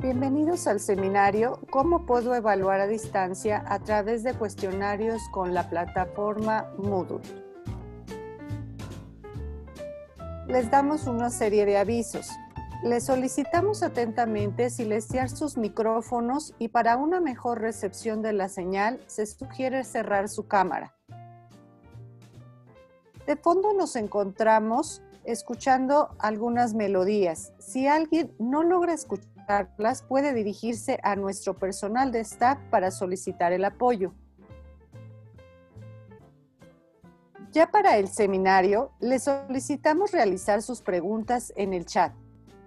Bienvenidos al seminario ¿Cómo puedo evaluar a distancia a través de cuestionarios con la plataforma Moodle? Les damos una serie de avisos. Les solicitamos atentamente silenciar sus micrófonos y para una mejor recepción de la señal se sugiere cerrar su cámara. De fondo nos encontramos escuchando algunas melodías. Si alguien no logra escuchar, puede dirigirse a nuestro personal de staff para solicitar el apoyo. Ya para el seminario, le solicitamos realizar sus preguntas en el chat.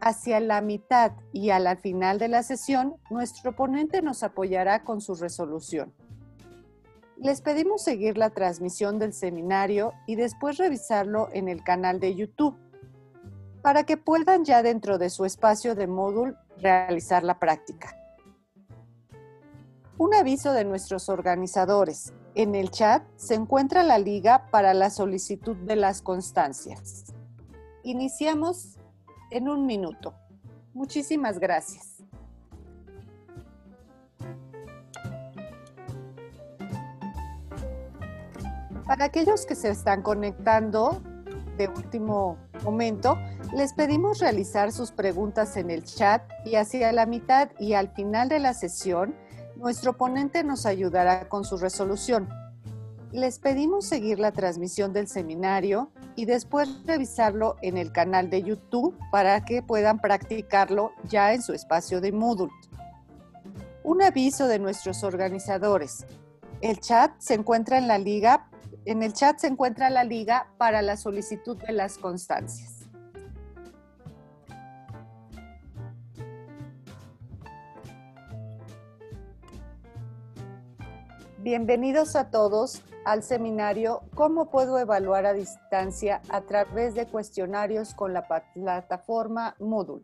Hacia la mitad y a la final de la sesión, nuestro ponente nos apoyará con su resolución. Les pedimos seguir la transmisión del seminario y después revisarlo en el canal de YouTube para que puedan ya dentro de su espacio de módulo realizar la práctica. Un aviso de nuestros organizadores. En el chat se encuentra la liga para la solicitud de las constancias. Iniciamos en un minuto. Muchísimas gracias. Para aquellos que se están conectando, de último momento, les pedimos realizar sus preguntas en el chat y hacia la mitad y al final de la sesión, nuestro ponente nos ayudará con su resolución. Les pedimos seguir la transmisión del seminario y después revisarlo en el canal de YouTube para que puedan practicarlo ya en su espacio de Moodle. Un aviso de nuestros organizadores. El chat se encuentra en la liga en el chat se encuentra la liga para la solicitud de las constancias. Bienvenidos a todos al seminario ¿Cómo puedo evaluar a distancia a través de cuestionarios con la plataforma Moodle?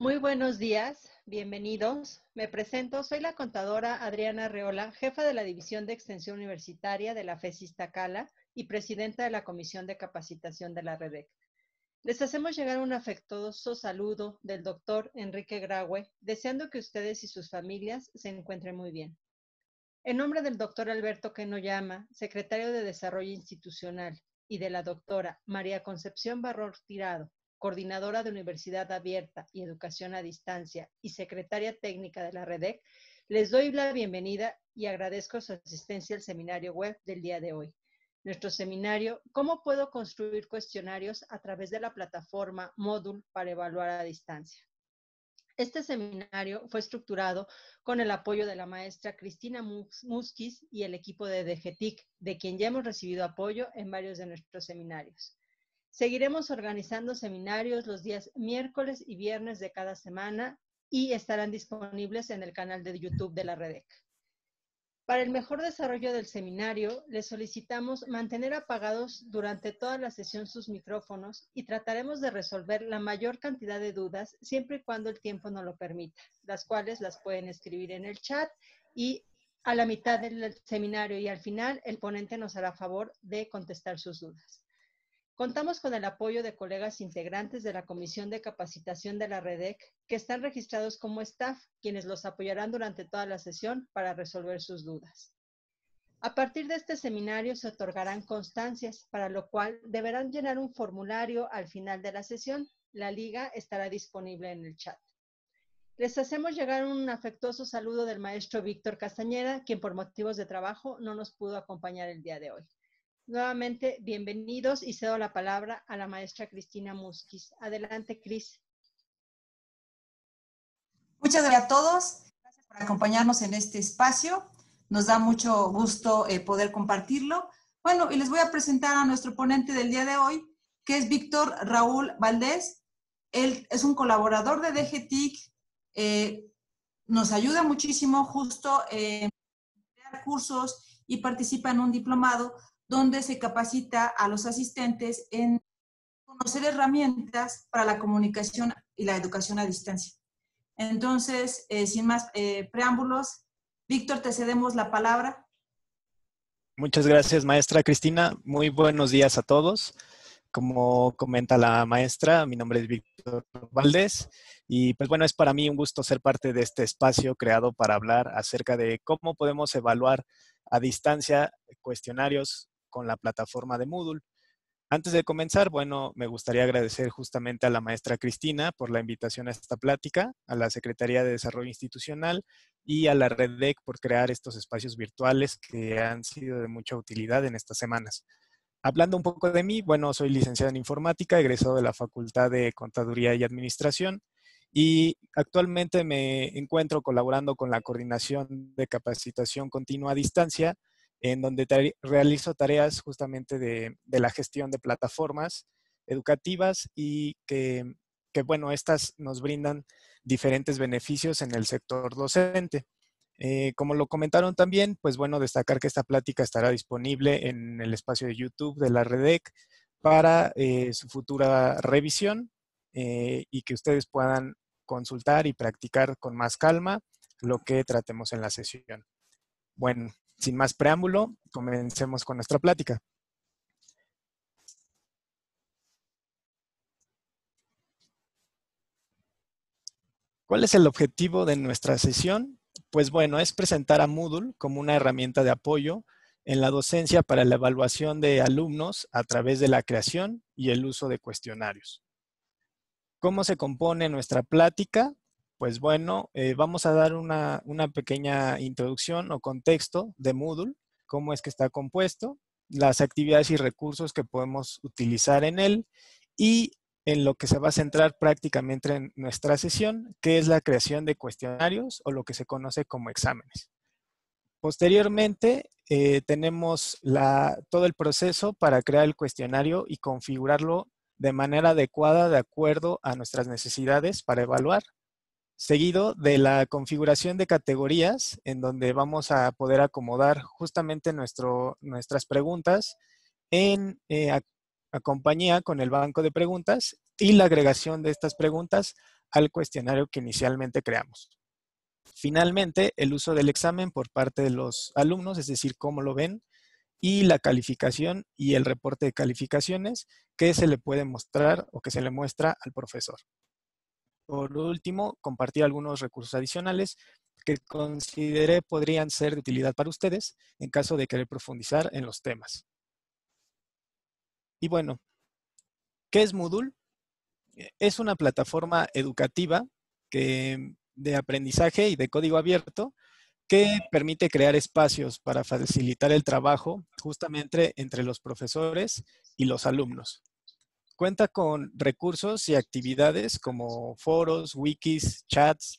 Muy buenos días, bienvenidos. Me presento, soy la contadora Adriana Reola, jefa de la División de Extensión Universitaria de la FESIS Tacala y presidenta de la Comisión de Capacitación de la REDEC. Les hacemos llegar un afectuoso saludo del doctor Enrique Graue, deseando que ustedes y sus familias se encuentren muy bien. En nombre del doctor Alberto Quenoyama, secretario de Desarrollo Institucional, y de la doctora María Concepción Barror Tirado, coordinadora de Universidad Abierta y Educación a Distancia y secretaria técnica de la REDEC, les doy la bienvenida y agradezco su asistencia al seminario web del día de hoy. Nuestro seminario, ¿Cómo puedo construir cuestionarios a través de la plataforma Módul para evaluar a distancia? Este seminario fue estructurado con el apoyo de la maestra Cristina Muskis y el equipo de DGTIC, de quien ya hemos recibido apoyo en varios de nuestros seminarios. Seguiremos organizando seminarios los días miércoles y viernes de cada semana y estarán disponibles en el canal de YouTube de la REDEC. Para el mejor desarrollo del seminario, les solicitamos mantener apagados durante toda la sesión sus micrófonos y trataremos de resolver la mayor cantidad de dudas siempre y cuando el tiempo nos lo permita, las cuales las pueden escribir en el chat y a la mitad del seminario y al final el ponente nos hará favor de contestar sus dudas. Contamos con el apoyo de colegas integrantes de la Comisión de Capacitación de la REDEC, que están registrados como staff, quienes los apoyarán durante toda la sesión para resolver sus dudas. A partir de este seminario se otorgarán constancias, para lo cual deberán llenar un formulario al final de la sesión. La liga estará disponible en el chat. Les hacemos llegar un afectuoso saludo del maestro Víctor Castañeda, quien por motivos de trabajo no nos pudo acompañar el día de hoy. Nuevamente, bienvenidos y cedo la palabra a la maestra Cristina Musquiz. Adelante, Cris. Muchas gracias a todos. Gracias por acompañarnos en este espacio. Nos da mucho gusto eh, poder compartirlo. Bueno, y les voy a presentar a nuestro ponente del día de hoy, que es Víctor Raúl Valdés. Él es un colaborador de DGTIC. Eh, nos ayuda muchísimo justo en crear cursos y participa en un diplomado donde se capacita a los asistentes en conocer herramientas para la comunicación y la educación a distancia. Entonces, eh, sin más eh, preámbulos, Víctor, te cedemos la palabra. Muchas gracias, maestra Cristina. Muy buenos días a todos. Como comenta la maestra, mi nombre es Víctor Valdés y pues bueno, es para mí un gusto ser parte de este espacio creado para hablar acerca de cómo podemos evaluar a distancia cuestionarios con la plataforma de Moodle. Antes de comenzar, bueno, me gustaría agradecer justamente a la maestra Cristina por la invitación a esta plática, a la Secretaría de Desarrollo Institucional y a la Redec por crear estos espacios virtuales que han sido de mucha utilidad en estas semanas. Hablando un poco de mí, bueno, soy licenciado en informática, egresado de la Facultad de Contaduría y Administración y actualmente me encuentro colaborando con la Coordinación de Capacitación Continua a Distancia en donde realizo tareas justamente de, la gestión de plataformas educativas y que, bueno, estas nos brindan diferentes beneficios en el sector docente. Eh, como lo comentaron también, pues bueno, destacar que esta plática estará disponible en el espacio de YouTube de la REDEC para eh, su futura revisión eh, y que ustedes puedan consultar y practicar con más calma lo que tratemos en la sesión. Bueno, sin más preámbulo, comencemos con nuestra plática. ¿Cuál es el objetivo de nuestra sesión? Pues bueno, es presentar a Moodle como una herramienta de apoyo en la docencia para la evaluación de alumnos a través de la creación y el uso de cuestionarios. ¿Cómo se compone nuestra plática? Pues bueno, eh, vamos a dar una, pequeña introducción o contexto de Moodle, cómo es que está compuesto, las actividades y recursos que podemos utilizar en él y en lo que se va a centrar prácticamente en nuestra sesión, que es la creación de cuestionarios o lo que se conoce como exámenes. Posteriormente, eh, tenemos todo el proceso para crear el cuestionario y configurarlo de manera adecuada de acuerdo a nuestras necesidades para evaluar seguido de la configuración de categorías en donde vamos a poder acomodar justamente nuestras preguntas en eh, compañía con el banco de preguntas y la agregación de estas preguntas al cuestionario que inicialmente creamos. Finalmente, el uso del examen por parte de los alumnos, es decir, cómo lo ven, y la calificación y el reporte de calificaciones que se le puede mostrar o que se le muestra al profesor. Por último, compartir algunos recursos adicionales que consideré podrían ser de utilidad para ustedes en caso de querer profundizar en los temas. Y bueno, ¿qué es Moodle? Eh, es una plataforma educativa de aprendizaje y de código abierto que permite crear espacios para facilitar el trabajo justamente entre los profesores y los alumnos. Cuenta con recursos y actividades como foros, wikis, chats,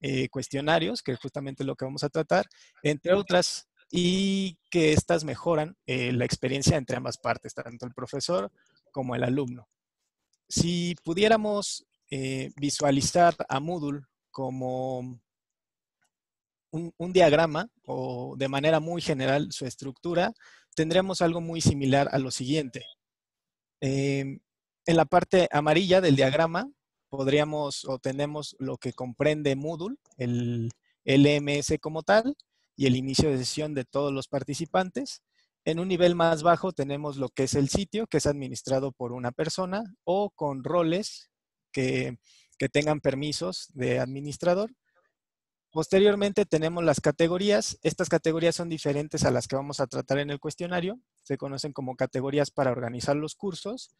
eh, cuestionarios, que es justamente lo que vamos a tratar, entre otras, y que estas mejoran eh, la experiencia entre ambas partes, tanto el profesor como el alumno. Si pudiéramos eh, visualizar a Moodle como un, diagrama o de manera muy general su estructura, tendríamos algo muy similar a lo siguiente. Em, en la parte amarilla del diagrama podríamos o tenemos lo que comprende Moodle, el LMS como tal, y el inicio de sesión de todos los participantes. En un nivel más bajo tenemos lo que es el sitio, que es administrado por una persona o con roles que, que tengan permisos de administrador. Posteriormente tenemos las categorías. Estas categorías son diferentes a las que vamos a tratar en el cuestionario. Se conocen como categorías para organizar los cursos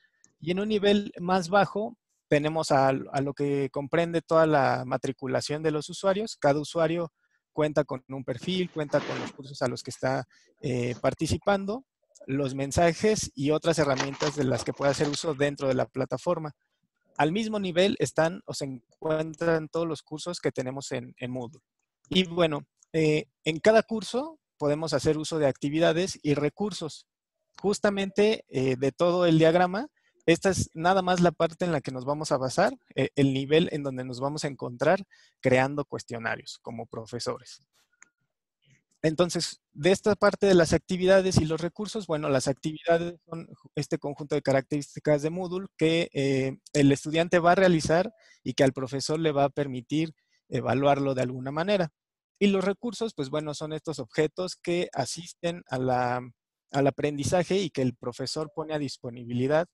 y en un nivel más bajo tenemos a, lo que comprende toda la matriculación de los usuarios. Cada usuario cuenta con un perfil, cuenta con los cursos a los que está eh, participando, los mensajes y otras herramientas de las que puede hacer uso dentro de la plataforma. Al mismo nivel están o se encuentran todos los cursos que tenemos en, Moodle. Y bueno, eh, en cada curso podemos hacer uso de actividades y recursos. Justamente eh, de todo el diagrama esta es nada más la parte en la que nos vamos a basar, eh, el nivel en donde nos vamos a encontrar creando cuestionarios como profesores. Entonces, de esta parte de las actividades y los recursos, bueno, las actividades son este conjunto de características de Moodle que eh, el estudiante va a realizar y que al profesor le va a permitir evaluarlo de alguna manera. Y los recursos, pues bueno, son estos objetos que asisten al aprendizaje y que el profesor pone a disponibilidad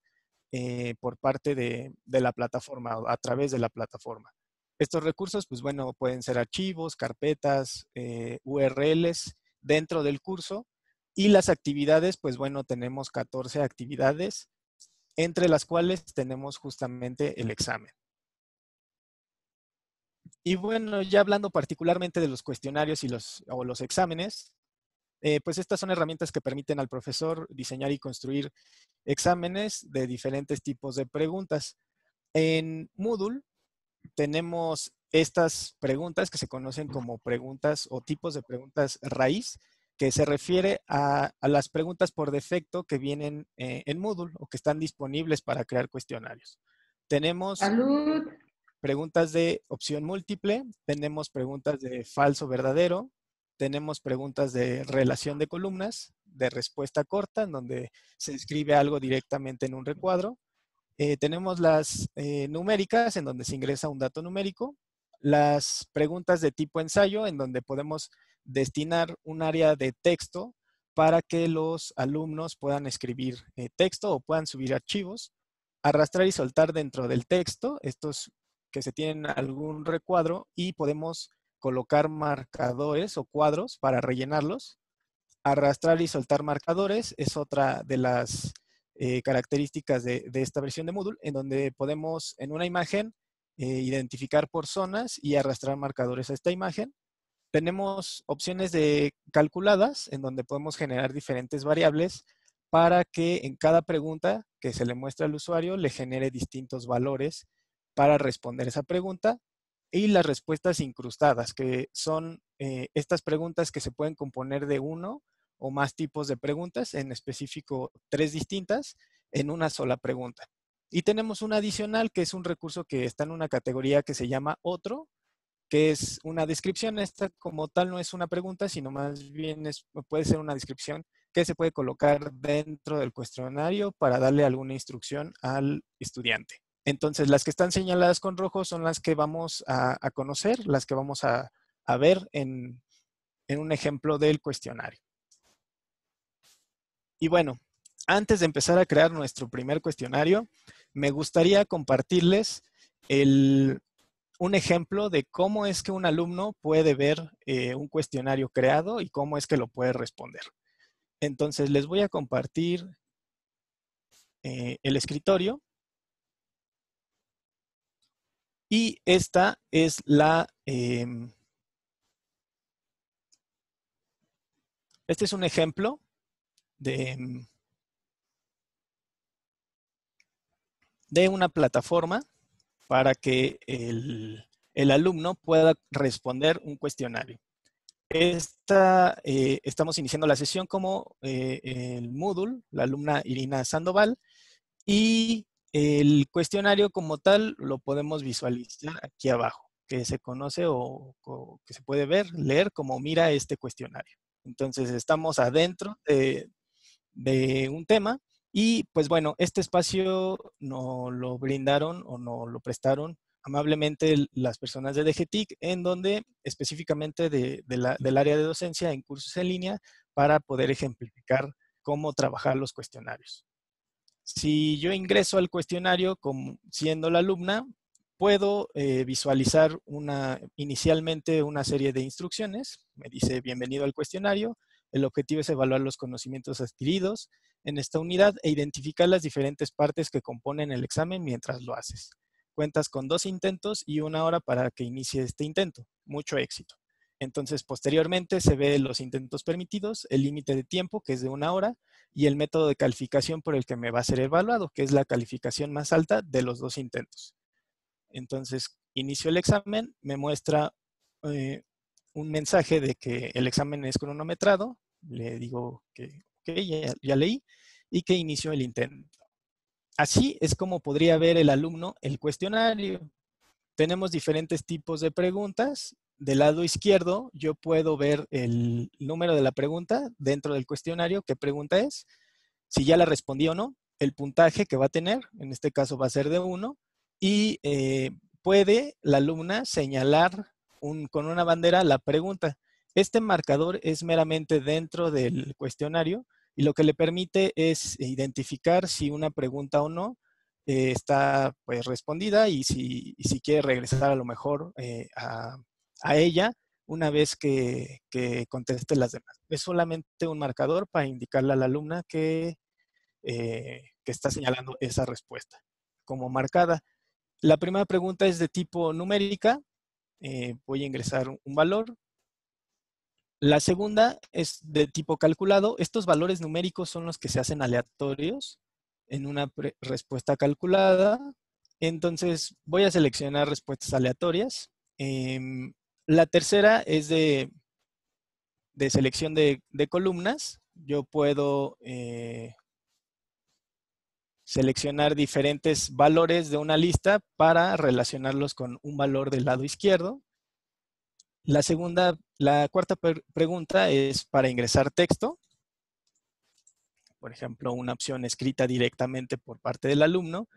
eh, por parte de, la plataforma, o a través de la plataforma. Estos recursos, pues bueno, pueden ser archivos, carpetas, eh, URLs dentro del curso y las actividades, pues bueno, tenemos 14 actividades, entre las cuales tenemos justamente el examen. Y bueno, ya hablando particularmente de los cuestionarios y o los exámenes, eh, pues estas son herramientas que permiten al profesor diseñar y construir exámenes de diferentes tipos de preguntas. En Moodle tenemos estas preguntas que se conocen como preguntas o tipos de preguntas raíz, que se refiere a, las preguntas por defecto que vienen eh, en Moodle o que están disponibles para crear cuestionarios. Tenemos preguntas de opción múltiple, tenemos preguntas de falso verdadero, tenemos preguntas de relación de columnas, de respuesta corta, en donde se escribe algo directamente en un recuadro. Eh, tenemos las eh, numéricas, en donde se ingresa un dato numérico. Las preguntas de tipo ensayo, en donde podemos destinar un área de texto para que los alumnos puedan escribir eh, texto o puedan subir archivos. Arrastrar y soltar dentro del texto, estos que se tienen algún recuadro y podemos colocar marcadores o cuadros para rellenarlos. Arrastrar y soltar marcadores es otra de las eh, características de, esta versión de Moodle, en donde podemos en una imagen eh, identificar por zonas y arrastrar marcadores a esta imagen. Tenemos opciones de calculadas, en donde podemos generar diferentes variables para que en cada pregunta que se le muestre al usuario le genere distintos valores para responder esa pregunta y las respuestas incrustadas, que son eh, estas preguntas que se pueden componer de uno o más tipos de preguntas, en específico tres distintas, en una sola pregunta. Y tenemos una adicional que es un recurso que está en una categoría que se llama otro, que es una descripción. Esta como tal no es una pregunta, sino más bien puede ser una descripción que se puede colocar dentro del cuestionario para darle alguna instrucción al estudiante. Entonces, las que están señaladas con rojo son las que vamos a, conocer, las que vamos a, ver en, un ejemplo del cuestionario. Y bueno, antes de empezar a crear nuestro primer cuestionario, me gustaría compartirles un ejemplo de cómo es que un alumno puede ver eh, un cuestionario creado y cómo es que lo puede responder. Entonces, les voy a compartir eh, el escritorio Y esta es la... Em, este es un ejemplo de, em, de una plataforma para que el, alumno pueda responder un cuestionario. Eh, estamos iniciando la sesión como eh, el Moodle, la alumna Irina Sandoval, y el cuestionario como tal lo podemos visualizar aquí abajo, que se conoce o, que se puede ver, leer como mira este cuestionario. Entonces estamos adentro de, un tema y pues bueno, este espacio nos lo brindaron o nos lo prestaron amablemente las personas de DGTIC, en donde específicamente del área de docencia en cursos en línea para poder ejemplificar cómo trabajar los cuestionarios. Si yo ingreso al cuestionario como siendo la alumna, puedo eh, visualizar inicialmente una serie de instrucciones. Me dice, bienvenido al cuestionario. El objetivo es evaluar los conocimientos adquiridos en esta unidad e identificar las diferentes partes que componen el examen mientras lo haces. Cuentas con dos intentos y una hora para que inicie este intento. Mucho éxito. Entonces, posteriormente se ve los intentos permitidos, el límite de tiempo, que es de una hora, y el método de calificación por el que me va a ser evaluado, que es la calificación más alta de los dos intentos. Entonces, inicio el examen, me muestra eh, un mensaje de que el examen es cronometrado, le digo que ya, leí y que inició el intento. Así es como podría ver el alumno el cuestionario. Tenemos diferentes tipos de preguntas del lado izquierdo yo puedo ver el número de la pregunta dentro del cuestionario, qué pregunta es, si ya la respondí o no, el puntaje que va a tener, en este caso va a ser de 1, y eh, puede la alumna señalar un, con una bandera la pregunta. Este marcador es meramente dentro del cuestionario y lo que le permite es identificar si una pregunta o no eh, está pues, respondida y si, si, quiere regresar a lo mejor eh, a a ella una vez que, conteste las demás. Es solamente un marcador para indicarle a la alumna que, eh, que está señalando esa respuesta como marcada. La primera pregunta es de tipo numérica. Eh, voy a ingresar un valor. La segunda es de tipo calculado. Estos valores numéricos son los que se hacen aleatorios en una respuesta calculada. Entonces voy a seleccionar respuestas aleatorias. Em, la tercera es de, selección de, columnas. Yo puedo eh, seleccionar diferentes valores de una lista para relacionarlos con un valor del lado izquierdo. La segunda, la cuarta pregunta es para ingresar texto. Por ejemplo, una opción escrita directamente por parte del alumno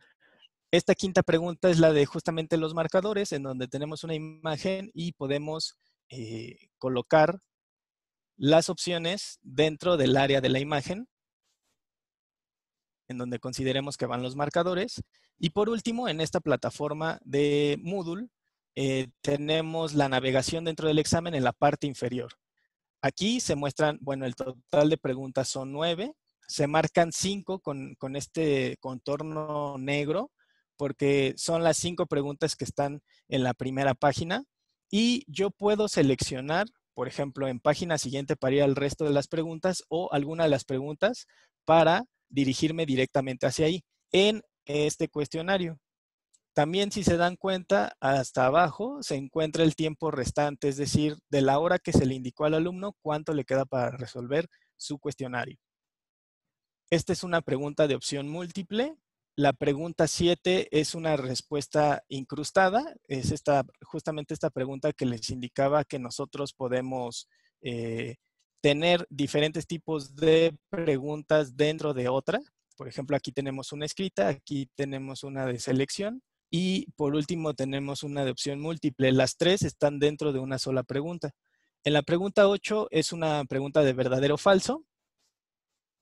esta quinta pregunta es la de justamente los marcadores, en donde tenemos una imagen y podemos eh, colocar las opciones dentro del área de la imagen, en donde consideremos que van los marcadores. Y por último, en esta plataforma de Moodle, eh, tenemos la navegación dentro del examen en la parte inferior. Aquí se muestran, bueno, el total de preguntas son nueve, se marcan cinco con este contorno negro porque son las cinco preguntas que están en la primera página y yo puedo seleccionar, por ejemplo, en página siguiente para ir al resto de las preguntas o alguna de las preguntas para dirigirme directamente hacia ahí en este cuestionario. También si se dan cuenta, hasta abajo se encuentra el tiempo restante, es decir, de la hora que se le indicó al alumno, cuánto le queda para resolver su cuestionario. Esta es una pregunta de opción múltiple la pregunta 7 es una respuesta incrustada. Es esta, justamente esta pregunta que les indicaba que nosotros podemos eh, tener diferentes tipos de preguntas dentro de otra. Por ejemplo, aquí tenemos una escrita, aquí tenemos una de selección y por último tenemos una de opción múltiple. Las tres están dentro de una sola pregunta. En la pregunta 8 es una pregunta de verdadero o falso.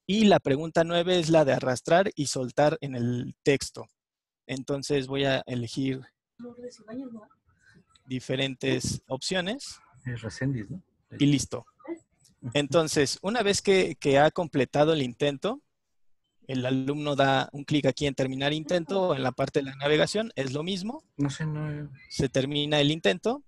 Y la pregunta nueve es la de arrastrar y soltar en el texto. Entonces voy a elegir diferentes opciones. Y listo. Entonces, una vez que, ha completado el intento, el alumno da un clic aquí en terminar intento, en la parte de la navegación es lo mismo. No sé, Se termina el intento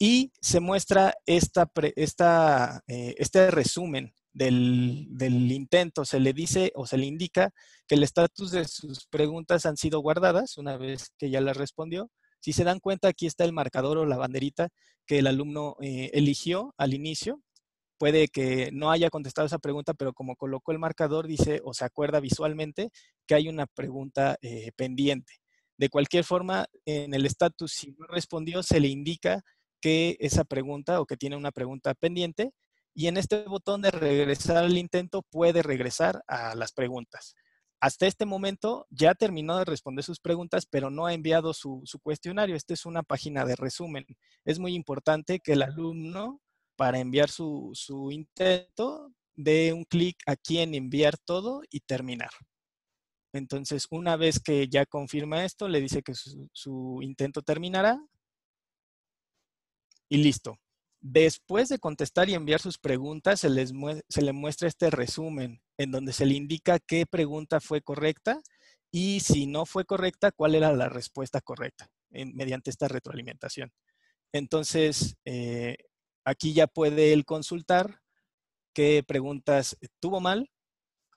y se muestra esta, eh, este resumen del, intento se le dice o se le indica que el estatus de sus preguntas han sido guardadas una vez que ya las respondió. Si se dan cuenta, aquí está el marcador o la banderita que el alumno eh, eligió al inicio. Puede que no haya contestado esa pregunta, pero como colocó el marcador, dice o se acuerda visualmente que hay una pregunta eh, pendiente. De cualquier forma, en el estatus, si no respondió, se le indica que esa pregunta o que tiene una pregunta pendiente y en este botón de regresar al intento puede regresar a las preguntas. Hasta este momento ya terminó de responder sus preguntas, pero no ha enviado su, cuestionario. Esta es una página de resumen. Es muy importante que el alumno, para enviar su, intento, dé un clic aquí en enviar todo y terminar. Entonces, una vez que ya confirma esto, le dice que su intento terminará y listo. Después de contestar y enviar sus preguntas, se, les le muestra este resumen en donde se le indica qué pregunta fue correcta y si no fue correcta, cuál era la respuesta correcta mediante esta retroalimentación. Entonces, eh, aquí ya puede él consultar qué preguntas tuvo mal,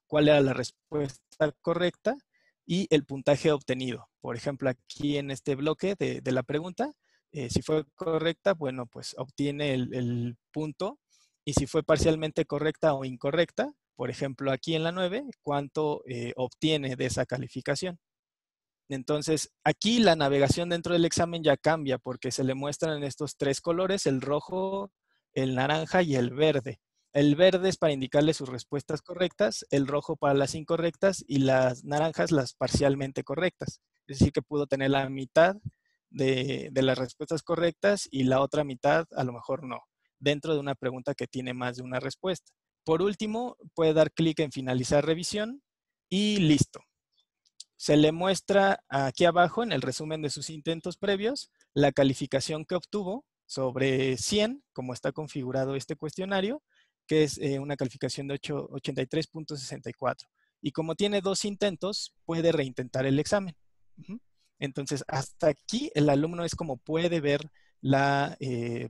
cuál era la respuesta correcta y el puntaje obtenido. Por ejemplo, aquí en este bloque de la pregunta, eh, si fue correcta, bueno, pues obtiene el, punto. Y si fue parcialmente correcta o incorrecta, por ejemplo, aquí en la 9, ¿cuánto eh, obtiene de esa calificación? Entonces, aquí la navegación dentro del examen ya cambia porque se le muestran estos tres colores, el rojo, el naranja y el verde. El verde es para indicarle sus respuestas correctas, el rojo para las incorrectas y las naranjas las parcialmente correctas. Es decir, que pudo tener la mitad de, las respuestas correctas y la otra mitad a lo mejor no, dentro de una pregunta que tiene más de una respuesta. Por último, puede dar clic en finalizar revisión y listo. Se le muestra aquí abajo en el resumen de sus intentos previos la calificación que obtuvo sobre 100, como está configurado este cuestionario, que es eh, una calificación de 83.64. Y como tiene dos intentos, puede reintentar el examen. Entonces, hasta aquí el alumno es como puede ver la, eh,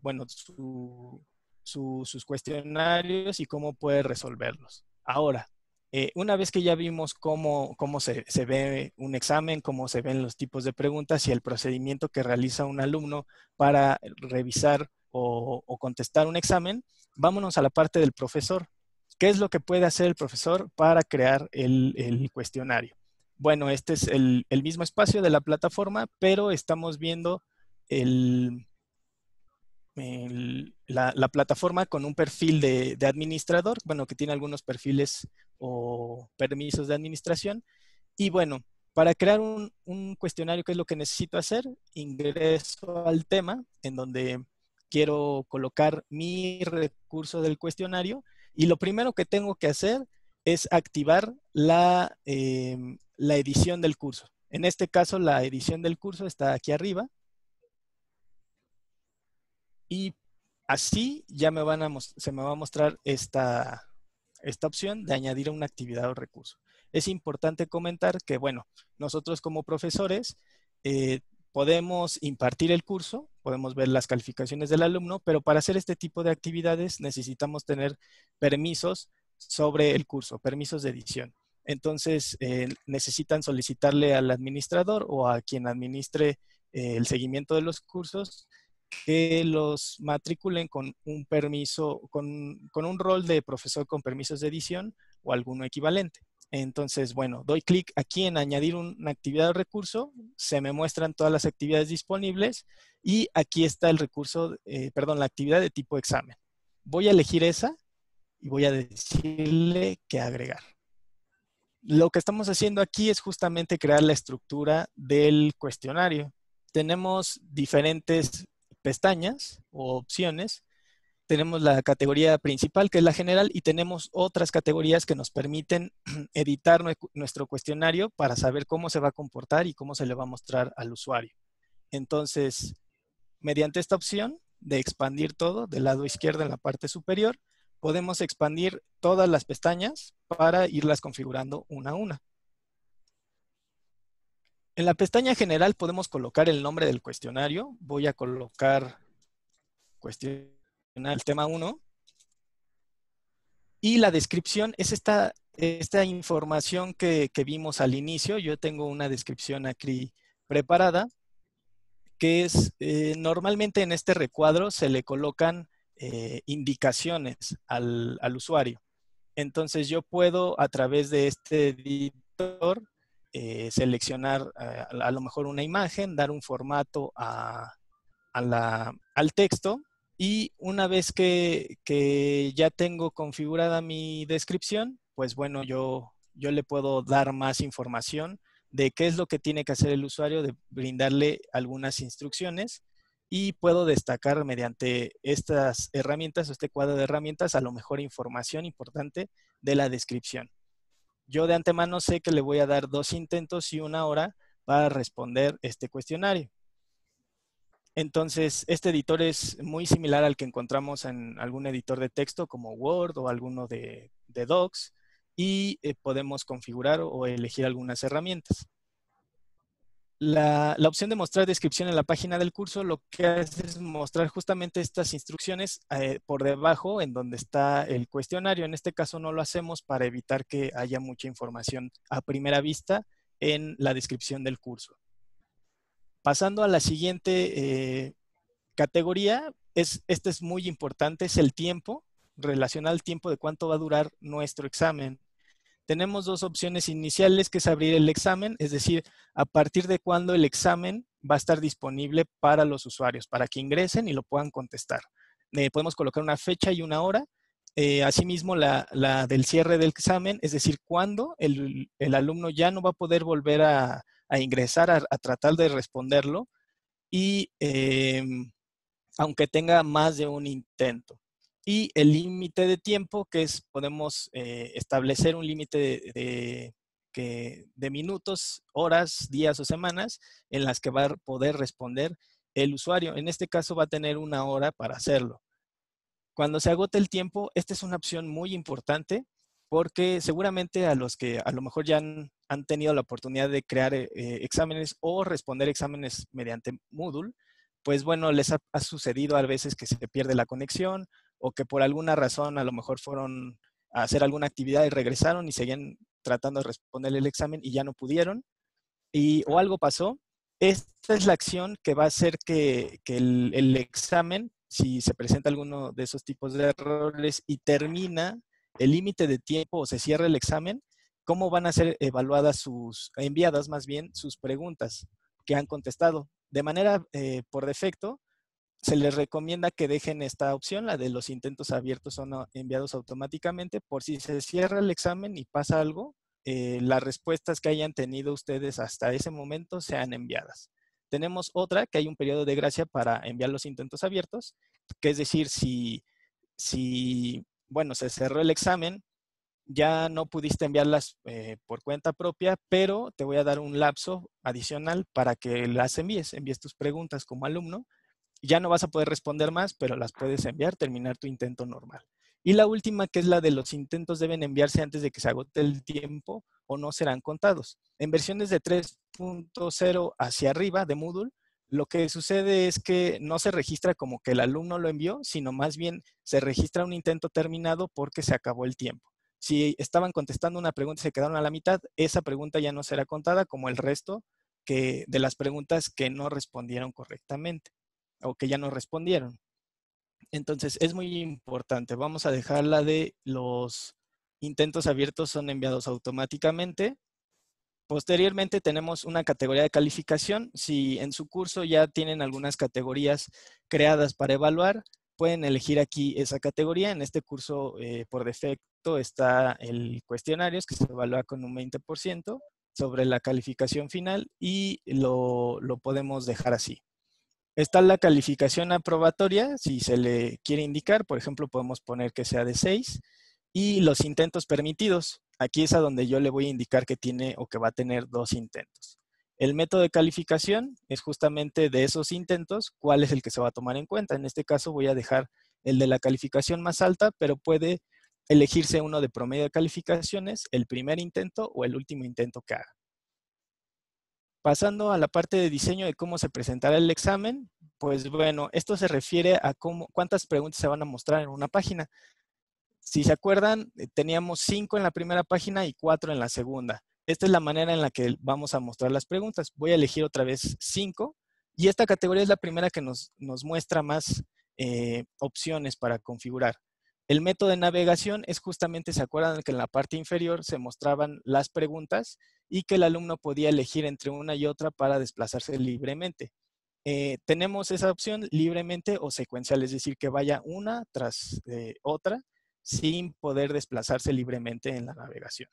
sus cuestionarios y cómo puede resolverlos. Ahora, eh, una vez que ya vimos cómo, se, ve un examen, cómo se ven los tipos de preguntas y el procedimiento que realiza un alumno para revisar o, contestar un examen, vámonos a la parte del profesor. ¿Qué es lo que puede hacer el profesor para crear el cuestionario? bueno, este es el, mismo espacio de la plataforma, pero estamos viendo la, plataforma con un perfil de, administrador, bueno, que tiene algunos perfiles o permisos de administración. Y bueno, para crear un, un cuestionario, ¿qué es lo que necesito hacer? Ingreso al tema en donde quiero colocar mi recurso del cuestionario y lo primero que tengo que hacer es activar em, la, edición del curso. En este caso, la edición del curso está aquí arriba. Y así ya me van a se me va a mostrar esta, esta opción de añadir una actividad o recurso. Es importante comentar que, bueno, nosotros como profesores eh, podemos impartir el curso, podemos ver las calificaciones del alumno, pero para hacer este tipo de actividades necesitamos tener permisos sobre el curso, permisos de edición. Entonces, eh, necesitan solicitarle al administrador o a quien administre eh, el seguimiento de los cursos que los matriculen con un permiso, con, un rol de profesor con permisos de edición o alguno equivalente. Entonces, bueno, doy clic aquí en añadir una actividad o recurso, se me muestran todas las actividades disponibles y aquí está el recurso, eh, perdón, la actividad de tipo examen. Voy a elegir esa y voy a decirle que agregar. Lo que estamos haciendo aquí es justamente crear la estructura del cuestionario. Tenemos diferentes pestañas o opciones. Tenemos la categoría principal, que es la general, y tenemos otras categorías que nos permiten editar nuestro cuestionario para saber cómo se va a comportar y cómo se le va a mostrar al usuario. Entonces, mediante esta opción de expandir todo del lado izquierdo en la parte superior, podemos expandir todas las pestañas para irlas configurando una a una. En la pestaña general podemos colocar el nombre del cuestionario. Voy a colocar cuestionario el tema 1. Y la descripción es esta, esta información que, vimos al inicio. Yo tengo una descripción aquí preparada, que es eh, normalmente en este recuadro se le colocan eh, indicaciones al, usuario. Entonces yo puedo a través de este editor eh, seleccionar eh, a, lo mejor una imagen, dar un formato a, al texto y una vez que, que, ya tengo configurada mi descripción, pues bueno, yo, yo le puedo dar más información de qué es lo que tiene que hacer el usuario, de brindarle algunas instrucciones y puedo destacar mediante estas herramientas, este cuadro de herramientas, a lo mejor información importante de la descripción. Yo de antemano sé que le voy a dar dos intentos y una hora para responder este cuestionario. Entonces, este editor es muy similar al que encontramos en algún editor de texto como Word o alguno de, Docs y eh, podemos configurar o elegir algunas herramientas. La, opción de mostrar descripción en la página del curso lo que hace es mostrar justamente estas instrucciones eh, por debajo en donde está el cuestionario. En este caso no lo hacemos para evitar que haya mucha información a primera vista en la descripción del curso. Pasando a la siguiente eh, categoría, es, este es muy importante, es el tiempo, relacionado al tiempo de cuánto va a durar nuestro examen tenemos dos opciones iniciales, que es abrir el examen, es decir, a partir de cuándo el examen va a estar disponible para los usuarios, para que ingresen y lo puedan contestar. Eh, podemos colocar una fecha y una hora. Eh, asimismo, la, del cierre del examen, es decir, cuándo el, alumno ya no va a poder volver a, ingresar a, tratar de responderlo y em, aunque tenga más de un intento y el límite de tiempo, que es, podemos eh, establecer un límite de, minutos, horas, días o semanas en las que va a poder responder el usuario. En este caso va a tener una hora para hacerlo. Cuando se agote el tiempo, esta es una opción muy importante porque seguramente a los que a lo mejor ya han, tenido la oportunidad de crear eh, eh, exámenes o responder exámenes mediante Moodle, pues bueno, les ha, sucedido a veces que se pierde la conexión o que por alguna razón a lo mejor fueron a hacer alguna actividad y regresaron y seguían tratando de responder el examen y ya no pudieron, y, o algo pasó, esta es la acción que va a hacer que, el, examen, si se presenta alguno de esos tipos de errores y termina el límite de tiempo o se cierra el examen, cómo van a ser evaluadas sus, enviadas más bien sus preguntas que han contestado. De manera eh, por defecto, se les recomienda que dejen esta opción, la de los intentos abiertos son enviados automáticamente. Por si se cierra el examen y pasa algo, eh, las respuestas que hayan tenido ustedes hasta ese momento sean enviadas. Tenemos otra, que hay un periodo de gracia para enviar los intentos abiertos, que es decir, si, si bueno, se cerró el examen, ya no pudiste enviarlas eh, por cuenta propia, pero te voy a dar un lapso adicional para que las envíes, envíes tus preguntas como alumno ya no vas a poder responder más, pero las puedes enviar, terminar tu intento normal. Y la última, que es la de los intentos deben enviarse antes de que se agote el tiempo o no serán contados. En versiones de 3.0 hacia arriba de Moodle, lo que sucede es que no se registra como que el alumno lo envió, sino más bien se registra un intento terminado porque se acabó el tiempo. Si estaban contestando una pregunta y se quedaron a la mitad, esa pregunta ya no será contada como el resto que, de las preguntas que no respondieron correctamente o que ya no respondieron. Entonces, es muy importante. Vamos a dejar la de los intentos abiertos son enviados automáticamente. Posteriormente tenemos una categoría de calificación. Si en su curso ya tienen algunas categorías creadas para evaluar, pueden elegir aquí esa categoría. En este curso, eh, por defecto, está el cuestionario, que se evalúa con un 20% sobre la calificación final y lo podemos dejar así. Está la calificación aprobatoria, si se le quiere indicar, por ejemplo, podemos poner que sea de 6, y los intentos permitidos. Aquí es a donde yo le voy a indicar que tiene o que va a tener dos intentos. El método de calificación es justamente de esos intentos, cuál es el que se va a tomar en cuenta. En este caso voy a dejar el de la calificación más alta, pero puede elegirse uno de promedio de calificaciones, el primer intento o el último intento que haga. Pasando a la parte de diseño de cómo se presentará el examen, pues bueno, esto se refiere a cuántas preguntas se van a mostrar en una página. Si se acuerdan, eh, teníamos cinco en la primera página y cuatro en la segunda. Esta es la manera en la que vamos a mostrar las preguntas. Voy a elegir otra vez cinco y esta categoría es la primera que nos, muestra más eh, opciones para configurar. El método de navegación es justamente, ¿se acuerdan que en la parte inferior se mostraban las preguntas y que el alumno podía elegir entre una y otra para desplazarse libremente? Eh, tenemos esa opción libremente o secuencial, es decir, que vaya una tras eh, otra sin poder desplazarse libremente en la navegación.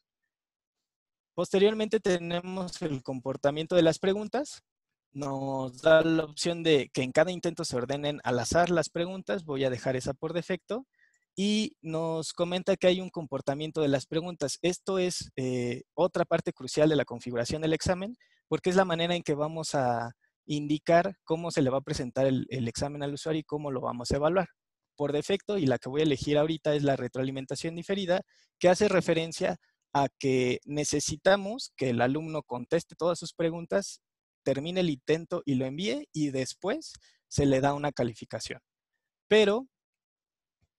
Posteriormente tenemos el comportamiento de las preguntas. Nos da la opción de que en cada intento se ordenen al azar las preguntas. Voy a dejar esa por defecto y nos comenta que hay un comportamiento de las preguntas. Esto es eh, otra parte crucial de la configuración del examen, porque es la manera en que vamos a indicar cómo se le va a presentar el, el, examen al usuario y cómo lo vamos a evaluar. Por defecto, y la que voy a elegir ahorita es la retroalimentación diferida, que hace referencia a que necesitamos que el alumno conteste todas sus preguntas, termine el intento y lo envíe, y después se le da una calificación. Pero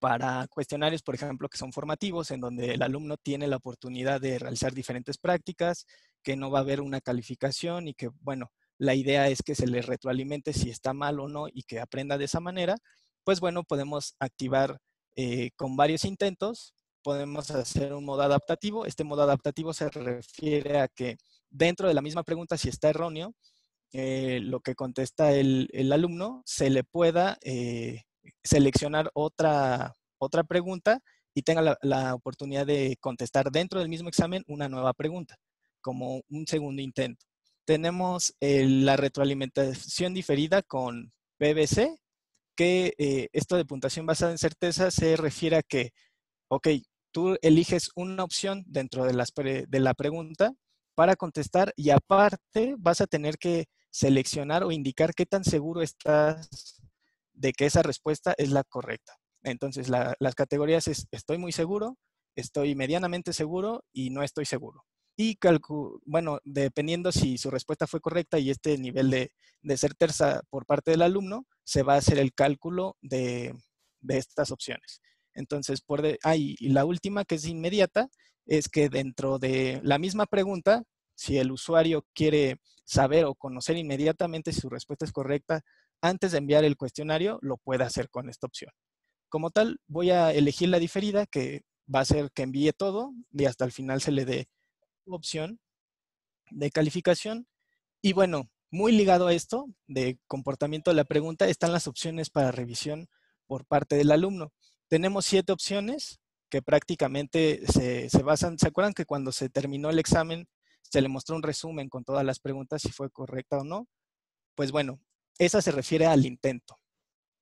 para cuestionarios, por ejemplo, que son formativos, en donde el alumno tiene la oportunidad de realizar diferentes prácticas, que no va a haber una calificación y que, bueno, la idea es que se le retroalimente si está mal o no y que aprenda de esa manera, pues bueno, podemos activar eh, con varios intentos, podemos hacer un modo adaptativo. Este modo adaptativo se refiere a que dentro de la misma pregunta, si está erróneo, eh, lo que contesta el, alumno se le pueda... Eh, seleccionar otra, otra pregunta y tenga la, oportunidad de contestar dentro del mismo examen una nueva pregunta, como un segundo intento. Tenemos eh, la retroalimentación diferida con PBC, que eh, esto de puntuación basada en certeza se refiere a que, ok, tú eliges una opción dentro de, las de la pregunta para contestar y aparte vas a tener que seleccionar o indicar qué tan seguro estás de que esa respuesta es la correcta. Entonces, las categorías es estoy muy seguro, estoy medianamente seguro y no estoy seguro. Y bueno, dependiendo si su respuesta fue correcta y este nivel de, de terza por parte del alumno, se va a hacer el cálculo de, de estas opciones. Entonces, por de, ah, la última que es inmediata es que dentro de la misma pregunta, si el usuario quiere saber o conocer inmediatamente si su respuesta es correcta antes de enviar el cuestionario, lo pueda hacer con esta opción. Como tal, voy a elegir la diferida, que va a ser que envíe todo y hasta el final se le dé opción de calificación. Y bueno, muy ligado a esto de comportamiento de la pregunta están las opciones para revisión por parte del alumno. Tenemos siete opciones que prácticamente se, se, basan, ¿se acuerdan que cuando se terminó el examen se le mostró un resumen con todas las preguntas si fue correcta o no? Pues bueno, esa se refiere al intento.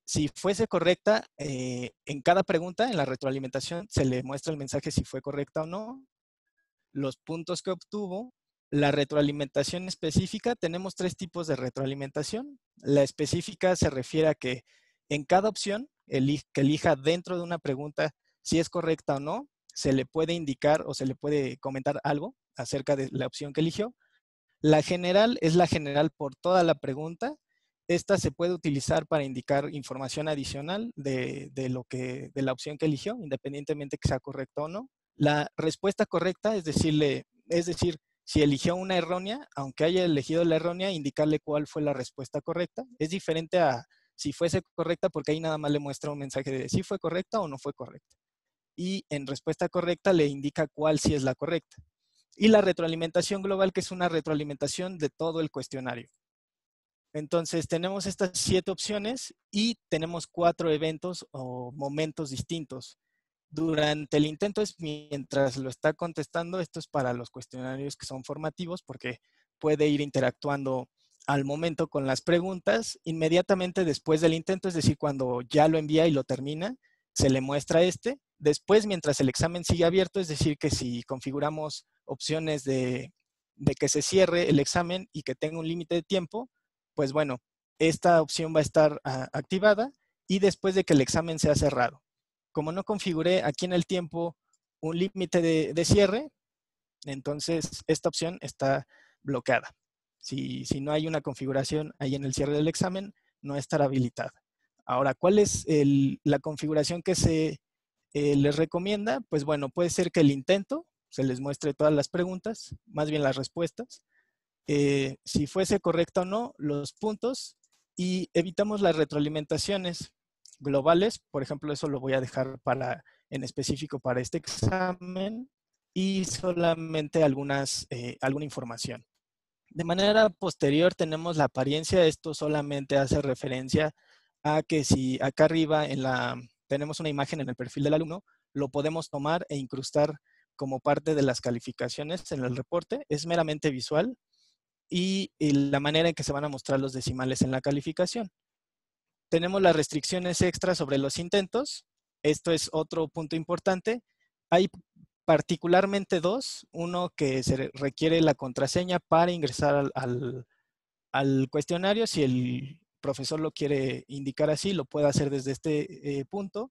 Si fuese correcta, eh, en cada pregunta, en la retroalimentación, se le muestra el mensaje si fue correcta o no, los puntos que obtuvo, la retroalimentación específica, tenemos tres tipos de retroalimentación. La específica se refiere a que en cada opción que elija dentro de una pregunta si es correcta o no, se le puede indicar o se le puede comentar algo acerca de la opción que eligió. La general es la general por toda la pregunta esta se puede utilizar para indicar información adicional de, lo que, de la opción que eligió, independientemente que sea correcta o no. La respuesta correcta es decirle, es decir, si eligió una errónea, aunque haya elegido la errónea, indicarle cuál fue la respuesta correcta. Es diferente a si fuese correcta porque ahí nada más le muestra un mensaje de si fue correcta o no fue correcta. Y en respuesta correcta le indica cuál sí es la correcta. Y la retroalimentación global, que es una retroalimentación de todo el cuestionario. Entonces, tenemos estas siete opciones y tenemos cuatro eventos o momentos distintos. Durante el intento es mientras lo está contestando, esto es para los cuestionarios que son formativos porque puede ir interactuando al momento con las preguntas. Inmediatamente después del intento, es decir, cuando ya lo envía y lo termina, se le muestra este. Después, mientras el examen sigue abierto, es decir, que si configuramos opciones de, de que se cierre el examen y que tenga un límite de tiempo, pues bueno, esta opción va a estar ah, activada y después de que el examen sea cerrado. Como no configuré aquí en el tiempo un límite de, cierre, entonces esta opción está bloqueada. Si, no hay una configuración ahí en el cierre del examen, no estará habilitada. Ahora, ¿cuál es la configuración que se eh, les recomienda? Pues bueno, puede ser que el intento se les muestre todas las preguntas, más bien las respuestas. Eh, si fuese correcta o no los puntos y evitamos las retroalimentaciones globales. Por ejemplo, eso lo voy a dejar para, en específico para este examen y solamente algunas, eh, alguna información. De manera posterior tenemos la apariencia. Esto solamente hace referencia a que si acá arriba en la, tenemos una imagen en el perfil del alumno, lo podemos tomar e incrustar como parte de las calificaciones en el reporte. Es meramente visual y, la manera en que se van a mostrar los decimales en la calificación. Tenemos las restricciones extras sobre los intentos. Esto es otro punto importante. Hay particularmente dos. Uno que se requiere la contraseña para ingresar al, cuestionario. Si el profesor lo quiere indicar así, lo puede hacer desde este eh, punto.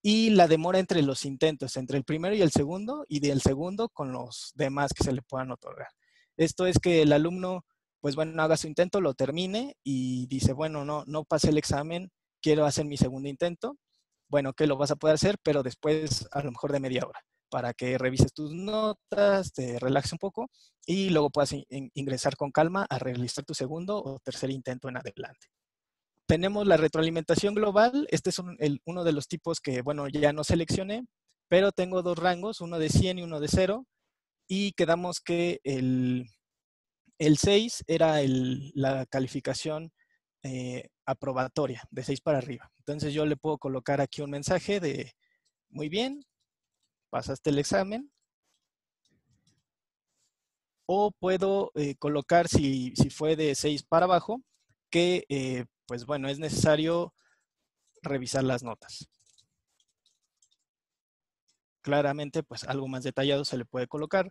Y la demora entre los intentos, entre el primero y el segundo, y del segundo con los demás que se le puedan otorgar. Esto es que el alumno, pues bueno, haga su intento, lo termine y dice, bueno, no, no pasé el examen, quiero hacer mi segundo intento. Bueno, que lo vas a poder hacer, pero después a lo mejor de media hora, para que revises tus notas, te relajes un poco y luego puedas ingresar con calma a realizar tu segundo o tercer intento en adelante tenemos la retroalimentación global. Este es uno de los tipos que, bueno, ya no seleccioné, pero tengo dos rangos, uno de 100 y uno de 0 y quedamos que el, 6 era la calificación eh, aprobatoria, de 6 para arriba. Entonces yo le puedo colocar aquí un mensaje de, muy bien, pasaste el examen. O puedo eh, colocar, si, fue de 6 para abajo, que, eh, pues bueno, es necesario revisar las notas claramente pues algo más detallado se le puede colocar.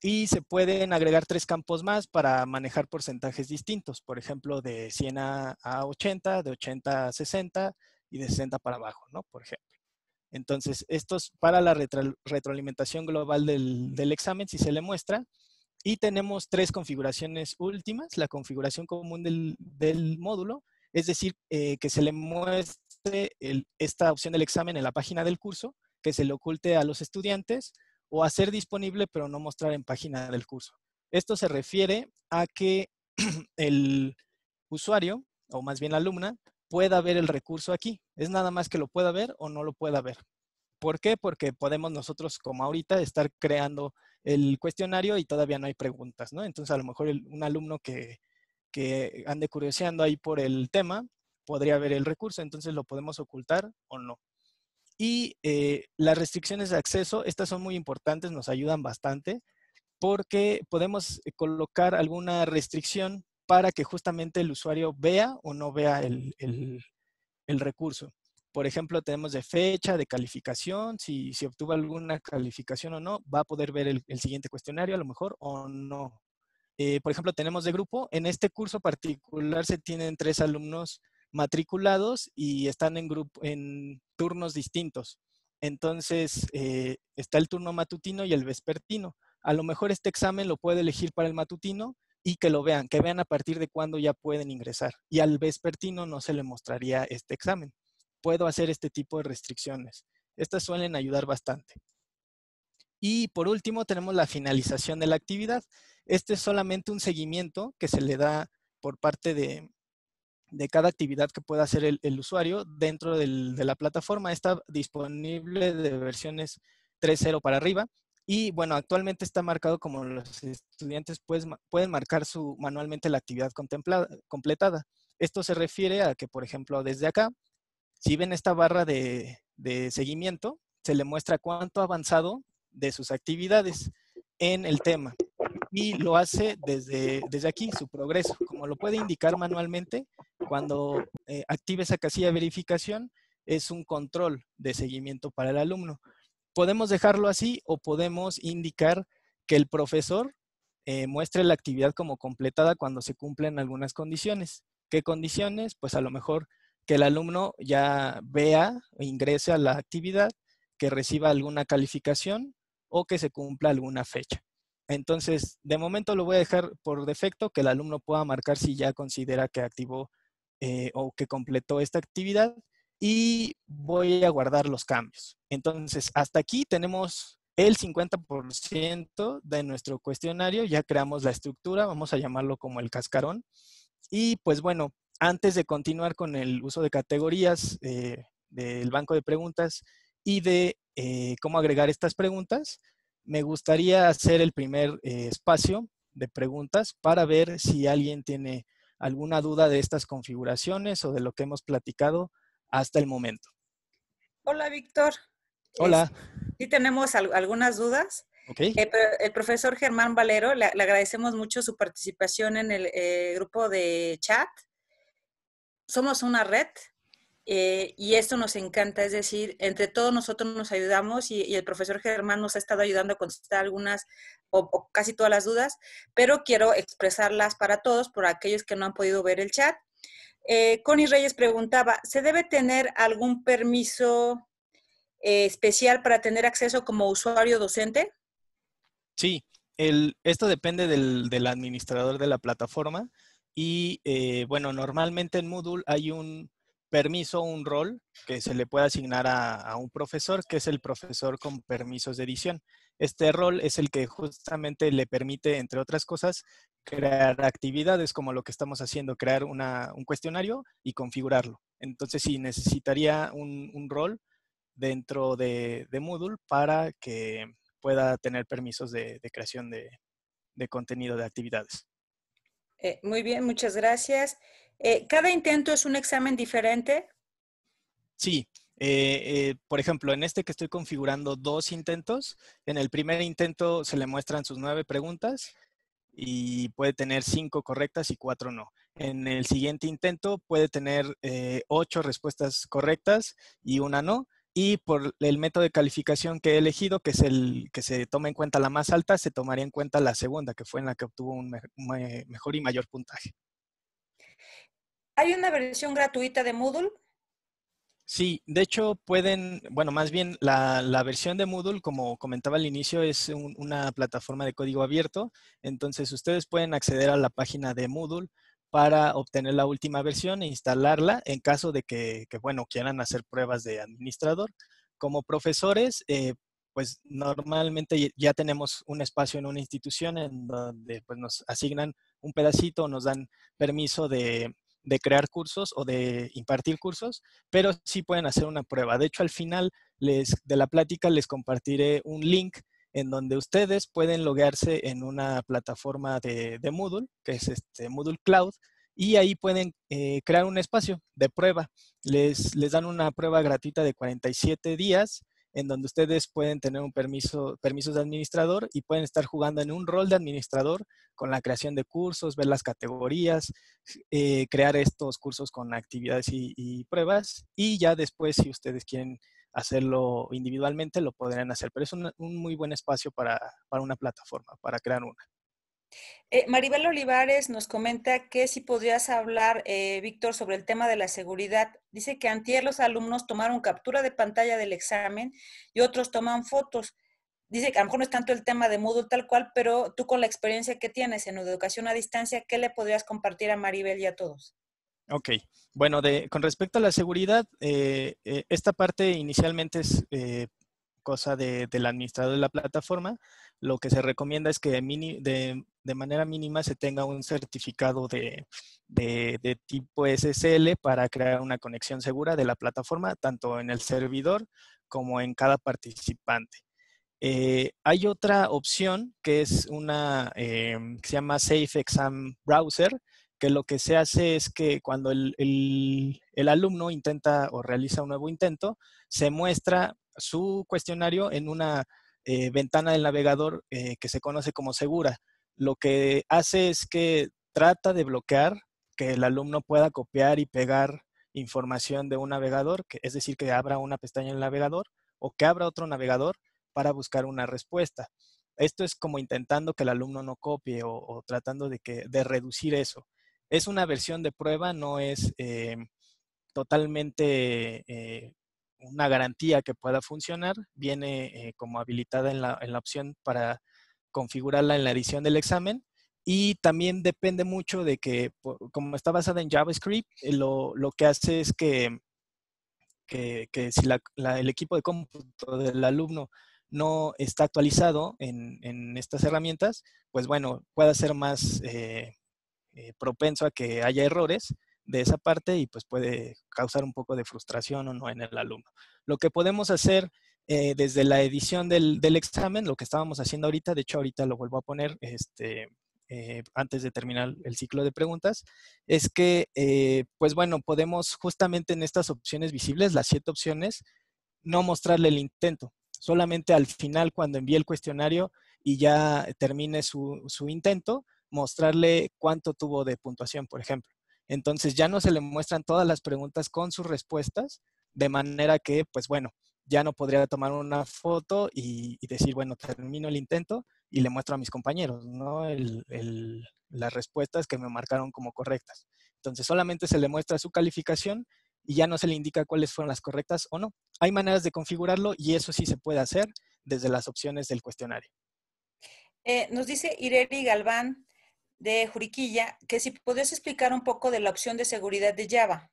Y se pueden agregar tres campos más para manejar porcentajes distintos, por ejemplo, de 100 a 80, de 80 a 60 y de 60 para abajo, ¿no? Por ejemplo. Entonces, esto es para la retroalimentación global del, examen, si se le muestra. Y tenemos tres configuraciones últimas. La configuración común del, módulo, es decir, eh, que se le muestre esta opción del examen en la página del curso que se le oculte a los estudiantes o hacer disponible pero no mostrar en página del curso. Esto se refiere a que el usuario, o más bien la alumna, pueda ver el recurso aquí. Es nada más que lo pueda ver o no lo pueda ver. ¿Por qué? Porque podemos nosotros, como ahorita, estar creando el cuestionario y todavía no hay preguntas, ¿no? Entonces, a lo mejor un alumno que, que ande curioseando ahí por el tema podría ver el recurso, entonces lo podemos ocultar o no. Y eh, las restricciones de acceso, estas son muy importantes, nos ayudan bastante porque podemos eh, colocar alguna restricción para que justamente el usuario vea o no vea el, recurso. Por ejemplo, tenemos de fecha, de calificación, si, obtuvo alguna calificación o no, va a poder ver el, siguiente cuestionario a lo mejor o no. Eh, por ejemplo, tenemos de grupo. En este curso particular se tienen tres alumnos matriculados y están en, grupo, en turnos distintos. Entonces, eh, está el turno matutino y el vespertino. A lo mejor este examen lo puede elegir para el matutino y que lo vean, que vean a partir de cuándo ya pueden ingresar. Y al vespertino no se le mostraría este examen. Puedo hacer este tipo de restricciones. Estas suelen ayudar bastante. Y por último, tenemos la finalización de la actividad. Este es solamente un seguimiento que se le da por parte de, de cada actividad que pueda hacer el, usuario dentro de la plataforma. Está disponible de versiones 3.0 para arriba. Y bueno, actualmente está marcado como los estudiantes pues, pueden marcar su, manualmente la actividad contemplada, completada. Esto se refiere a que, por ejemplo, desde acá, si ven esta barra de, seguimiento, se le muestra cuánto ha avanzado de sus actividades en el tema. Y lo hace desde, desde aquí, su progreso. Como lo puede indicar manualmente, cuando eh, active esa casilla de verificación, es un control de seguimiento para el alumno. Podemos dejarlo así o podemos indicar que el profesor eh, muestre la actividad como completada cuando se cumplen algunas condiciones. ¿Qué condiciones? Pues a lo mejor que el alumno ya vea e ingrese a la actividad, que reciba alguna calificación o que se cumpla alguna fecha. Entonces, de momento lo voy a dejar por defecto que el alumno pueda marcar si ya considera que activó eh, o que completó esta actividad y voy a guardar los cambios. Entonces, hasta aquí tenemos el 50% de nuestro cuestionario, ya creamos la estructura, vamos a llamarlo como el cascarón. Y pues bueno, antes de continuar con el uso de categorías eh, del banco de preguntas y de eh, cómo agregar estas preguntas, me gustaría hacer el primer espacio de preguntas para ver si alguien tiene alguna duda de estas configuraciones o de lo que hemos platicado hasta el momento. Hola, Víctor. Hola. Sí, tenemos algunas dudas. Eh, el profesor Germán Valero, le, agradecemos mucho su participación en el eh, grupo de chat. Somos una red eh, y esto nos encanta, es decir, entre todos nosotros nos ayudamos y, y, el profesor Germán nos ha estado ayudando a contestar algunas, o, casi todas las dudas, pero quiero expresarlas para todos, por aquellos que no han podido ver el chat. Eh, Connie Reyes preguntaba, ¿se debe tener algún permiso eh, especial para tener acceso como usuario docente? Sí, esto depende del, administrador de la plataforma y eh, bueno, normalmente en Moodle hay un permiso, un rol que se le puede asignar a un profesor, que es el profesor con permisos de edición. Este rol es el que justamente le permite, entre otras cosas, crear actividades como lo que estamos haciendo, crear un cuestionario y configurarlo. Entonces, sí, necesitaría un, rol dentro de, Moodle para que pueda tener permisos de, creación de, contenido de actividades. Eh, muy bien, muchas gracias. Eh, ¿Cada intento es un examen diferente? Sí, eh, eh, por ejemplo, en este que estoy configurando dos intentos, en el primer intento se le muestran sus nueve preguntas y puede tener cinco correctas y cuatro no. En el siguiente intento puede tener eh, ocho respuestas correctas y una no. Y por el método de calificación que he elegido, que es el que se toma en cuenta la más alta, se tomaría en cuenta la segunda, que fue en la que obtuvo un mejor y mayor puntaje. ¿Hay una versión gratuita de Moodle? Sí, de hecho pueden, bueno, más bien la, versión de Moodle, como comentaba al inicio, es una plataforma de código abierto, entonces ustedes pueden acceder a la página de Moodle para obtener la última versión e instalarla en caso de que, bueno, quieran hacer pruebas de administrador. Como profesores, eh, pues normalmente ya tenemos un espacio en una institución en donde pues, nos asignan un pedacito, nos dan permiso de, de crear cursos o de impartir cursos, pero sí pueden hacer una prueba. De hecho, al final de la plática les compartiré un link en donde ustedes pueden loguearse en una plataforma de, de Moodle, que es este Moodle Cloud, y ahí pueden eh, crear un espacio de prueba. Les, les dan una prueba gratuita de 47 días en donde ustedes pueden tener un permiso, permisos de administrador y pueden estar jugando en un rol de administrador con la creación de cursos, ver las categorías, eh, crear estos cursos con actividades y, pruebas y ya después si ustedes quieren hacerlo individualmente lo podrán hacer, pero es un, muy buen espacio para, una plataforma, para crear una. Eh, Maribel Olivares nos comenta que si podrías hablar, eh, Víctor, sobre el tema de la seguridad. Dice que antier los alumnos tomaron captura de pantalla del examen y otros toman fotos. Dice que a lo mejor no es tanto el tema de Moodle tal cual, pero tú con la experiencia que tienes en educación a distancia, ¿qué le podrías compartir a Maribel y a todos? Ok, bueno, de, con respecto a la seguridad, eh, esta parte inicialmente es cosa del administrador de la plataforma, lo que se recomienda es que de, manera mínima se tenga un certificado de, tipo SSL para crear una conexión segura de la plataforma, tanto en el servidor como en cada participante. Eh, hay otra opción que es una eh, se llama Safe Exam Browser, que lo que se hace es que cuando el, alumno intenta o realiza un nuevo intento, se muestra su cuestionario en una eh, ventana del navegador eh, que se conoce como segura. Lo que hace es que trata de bloquear que el alumno pueda copiar y pegar información de un navegador, es decir, que abra una pestaña en el navegador o que abra otro navegador para buscar una respuesta. Esto es como intentando que el alumno no copie o, tratando de, que, de reducir eso. Es una versión de prueba, no es eh, totalmente una garantía que pueda funcionar, viene eh, como habilitada en la, opción para configurarla en la edición del examen. Y también depende mucho de que, como está basada en JavaScript, eh, lo, que hace es que, si el equipo de cómputo del alumno no está actualizado en, estas herramientas, pues bueno, pueda ser más eh, propenso a que haya errores de esa parte y pues puede causar un poco de frustración o no en el alumno. Lo que podemos hacer eh, desde la edición del, examen, lo que estábamos haciendo ahorita, de hecho ahorita lo vuelvo a poner este, eh, antes de terminar el ciclo de preguntas, es que eh, pues bueno, podemos justamente en estas opciones visibles, las siete opciones, no mostrarle el intento. Solamente al final, cuando envíe el cuestionario y ya termine su intento, mostrarle cuánto tuvo de puntuación, por ejemplo. Entonces ya no se le muestran todas las preguntas con sus respuestas, de manera que, pues bueno, ya no podría tomar una foto y, decir, bueno, termino el intento y le muestro a mis compañeros, ¿no? las respuestas que me marcaron como correctas. Entonces solamente se le muestra su calificación y ya no se le indica cuáles fueron las correctas o no. Hay maneras de configurarlo y eso sí se puede hacer desde las opciones del cuestionario. Eh, nos dice Ireri Galván, de Juriquilla, que si podrías explicar un poco de la opción de seguridad de Java.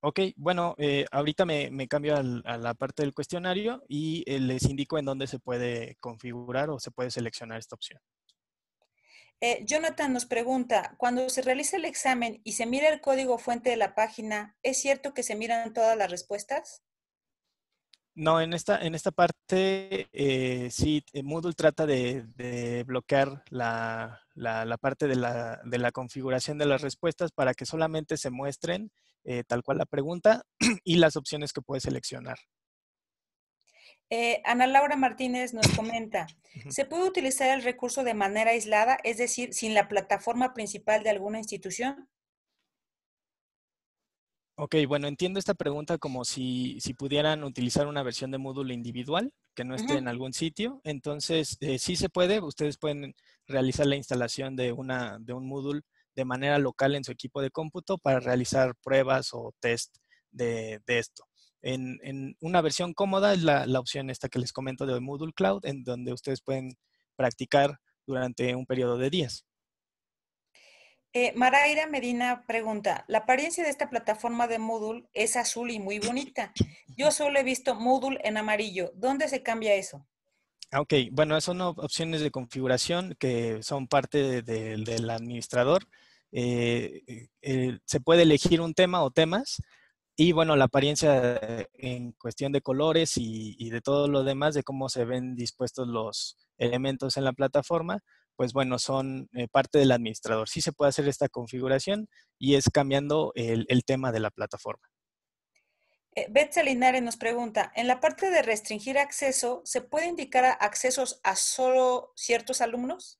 Ok, bueno, eh, ahorita me, cambio a la parte del cuestionario y eh, les indico en dónde se puede configurar o se puede seleccionar esta opción. Eh, Jonathan nos pregunta, cuando se realiza el examen y se mira el código fuente de la página, ¿es cierto que se miran todas las respuestas? No, en esta, en esta parte eh, sí, eh, Moodle trata de, bloquear la, parte de la, configuración de las respuestas para que solamente se muestren eh, tal cual la pregunta y las opciones que puede seleccionar. Eh, Ana Laura Martínez nos comenta, ¿se puede utilizar el recurso de manera aislada, es decir, sin la plataforma principal de alguna institución? Ok, bueno, entiendo esta pregunta como si, si pudieran utilizar una versión de Moodle individual que no esté en algún sitio. Entonces, eh, sí se puede, ustedes pueden realizar la instalación de, una, de un Moodle de manera local en su equipo de cómputo para realizar pruebas o test de, esto. En, en, una versión cómoda es la, la, opción esta que les comento de Moodle Cloud, en donde ustedes pueden practicar durante un periodo de días. Eh, Maraira Medina pregunta, la apariencia de esta plataforma de Moodle es azul y muy bonita. Yo solo he visto Moodle en amarillo. ¿Dónde se cambia eso? Ah, ok, bueno, son opciones de configuración que son parte del administrador. Eh, eh, se puede elegir un tema o temas y bueno, la apariencia en cuestión de colores y, y de todo lo demás, de cómo se ven dispuestos los elementos en la plataforma, pues bueno, son eh, parte del administrador. Sí se puede hacer esta configuración y es cambiando el, tema de la plataforma. Eh, Beth Linares nos pregunta, en la parte de restringir acceso, ¿se puede indicar accesos a solo ciertos alumnos?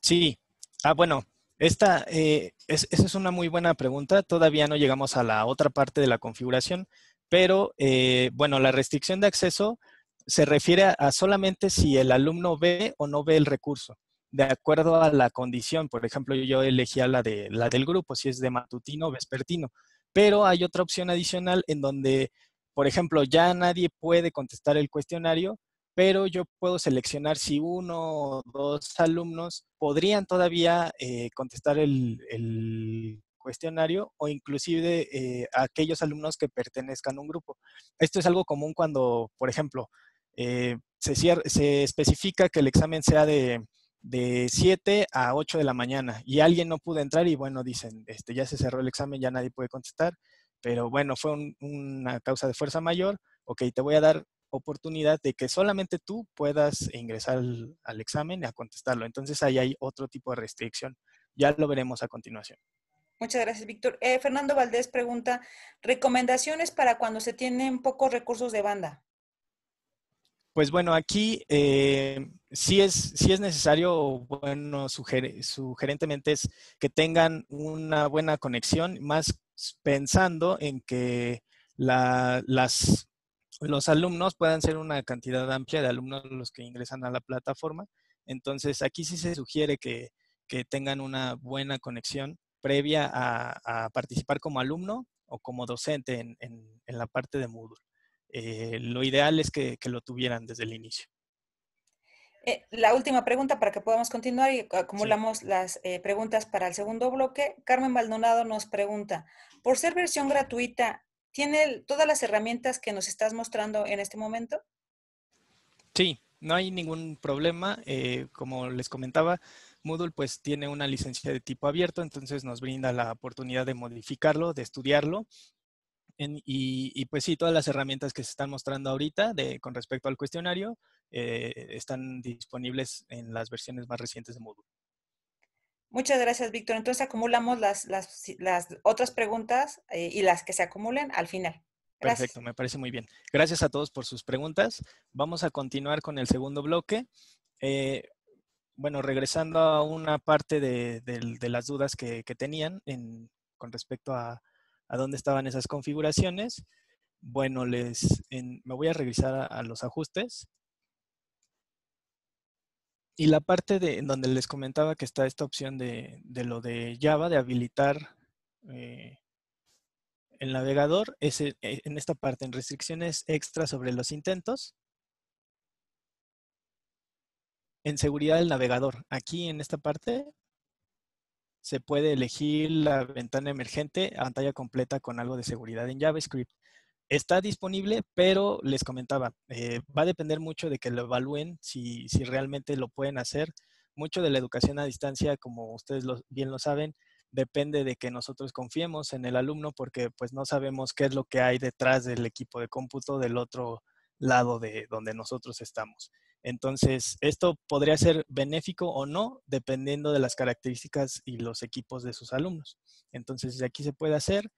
Sí. Ah, bueno, esta, eh, esa es una muy buena pregunta. Todavía no llegamos a la otra parte de la configuración, pero bueno, la restricción de acceso se refiere a solamente si el alumno ve o no ve el recurso de acuerdo a la condición. Por ejemplo, yo elegía la, de, la del grupo, si es de matutino o vespertino. Pero hay otra opción adicional en donde, por ejemplo, ya nadie puede contestar el cuestionario, pero yo puedo seleccionar si uno o dos alumnos podrían todavía eh, contestar el, cuestionario o inclusive eh, aquellos alumnos que pertenezcan a un grupo. Esto es algo común cuando, por ejemplo, eh, se, se especifica que el examen sea de de 7 a 8 de la mañana y alguien no pudo entrar y bueno, dicen, este, ya se cerró el examen, ya nadie puede contestar, pero bueno, fue una causa de fuerza mayor, ok, te voy a dar oportunidad de que solamente tú puedas ingresar al, examen y a contestarlo. Entonces ahí hay otro tipo de restricción. Ya lo veremos a continuación. Muchas gracias, Víctor. Eh, Fernando Valdés pregunta, recomendaciones para cuando se tienen pocos recursos de banda. Pues bueno, aquí eh, si es, sí es necesario, bueno, sugerentemente es que tengan una buena conexión, más pensando en que las, los alumnos puedan ser una cantidad amplia de alumnos los que ingresan a la plataforma. Entonces, aquí sí se sugiere que, tengan una buena conexión previa a, participar como alumno o como docente en, la parte de Moodle. Eh, lo ideal es que lo tuvieran desde el inicio. Eh, la última pregunta para que podamos continuar y acumulamos las eh, preguntas para el segundo bloque. Carmen Maldonado nos pregunta, por ser versión gratuita, ¿tiene todas las herramientas que nos estás mostrando en este momento? Sí, no hay ningún problema. Eh, como les comentaba, Moodle pues tiene una licencia de tipo abierto, entonces nos brinda la oportunidad de modificarlo, de estudiarlo. y, pues sí, todas las herramientas que se están mostrando ahorita con respecto al cuestionario, eh, están disponibles en las versiones más recientes de Moodle. Muchas gracias, Víctor. Entonces acumulamos las, otras preguntas eh, y las que se acumulen al final. Perfecto, me parece muy bien. Gracias a todos por sus preguntas. Vamos a continuar con el segundo bloque. Eh, bueno, regresando a una parte de, las dudas que, tenían con respecto a, dónde estaban esas configuraciones. Bueno, les me voy a regresar a los ajustes y la parte de, donde les comentaba que está esta opción de, lo de Java, de habilitar eh, el navegador, es e, en esta parte, en restricciones extra sobre los intentos, en seguridad del navegador. Aquí en esta parte se puede elegir la ventana emergente a pantalla completa con algo de seguridad en JavaScript. Está disponible, pero les comentaba, eh, va a depender mucho de que lo evalúen, si, realmente lo pueden hacer. Mucho de la educación a distancia, como ustedes bien lo saben, depende de que nosotros confiemos en el alumno porque pues no sabemos qué es lo que hay detrás del equipo de cómputo del otro lado de donde nosotros estamos. Entonces, esto podría ser benéfico o no, dependiendo de las características y los equipos de sus alumnos. Entonces, aquí se puede hacer.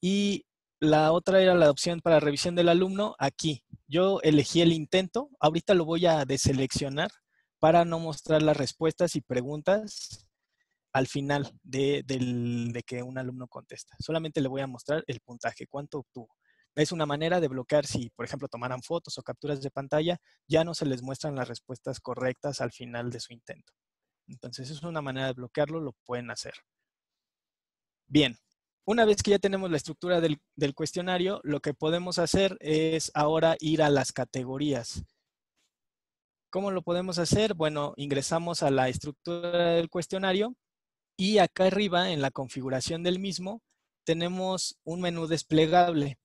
Y la otra era la opción para revisión del alumno aquí. Yo elegí el intento. Ahorita lo voy a deseleccionar para no mostrar las respuestas y preguntas al final de, que un alumno contesta. Solamente le voy a mostrar el puntaje, cuánto obtuvo. Es una manera de bloquear si, por ejemplo, tomaran fotos o capturas de pantalla, ya no se les muestran las respuestas correctas al final de su intento. Entonces, es una manera de bloquearlo, lo pueden hacer. Bien, una vez que ya tenemos la estructura del, cuestionario, lo que podemos hacer es ahora ir a las categorías. ¿Cómo lo podemos hacer? Bueno, ingresamos a la estructura del cuestionario y acá arriba en la configuración del mismo tenemos un menú desplegable.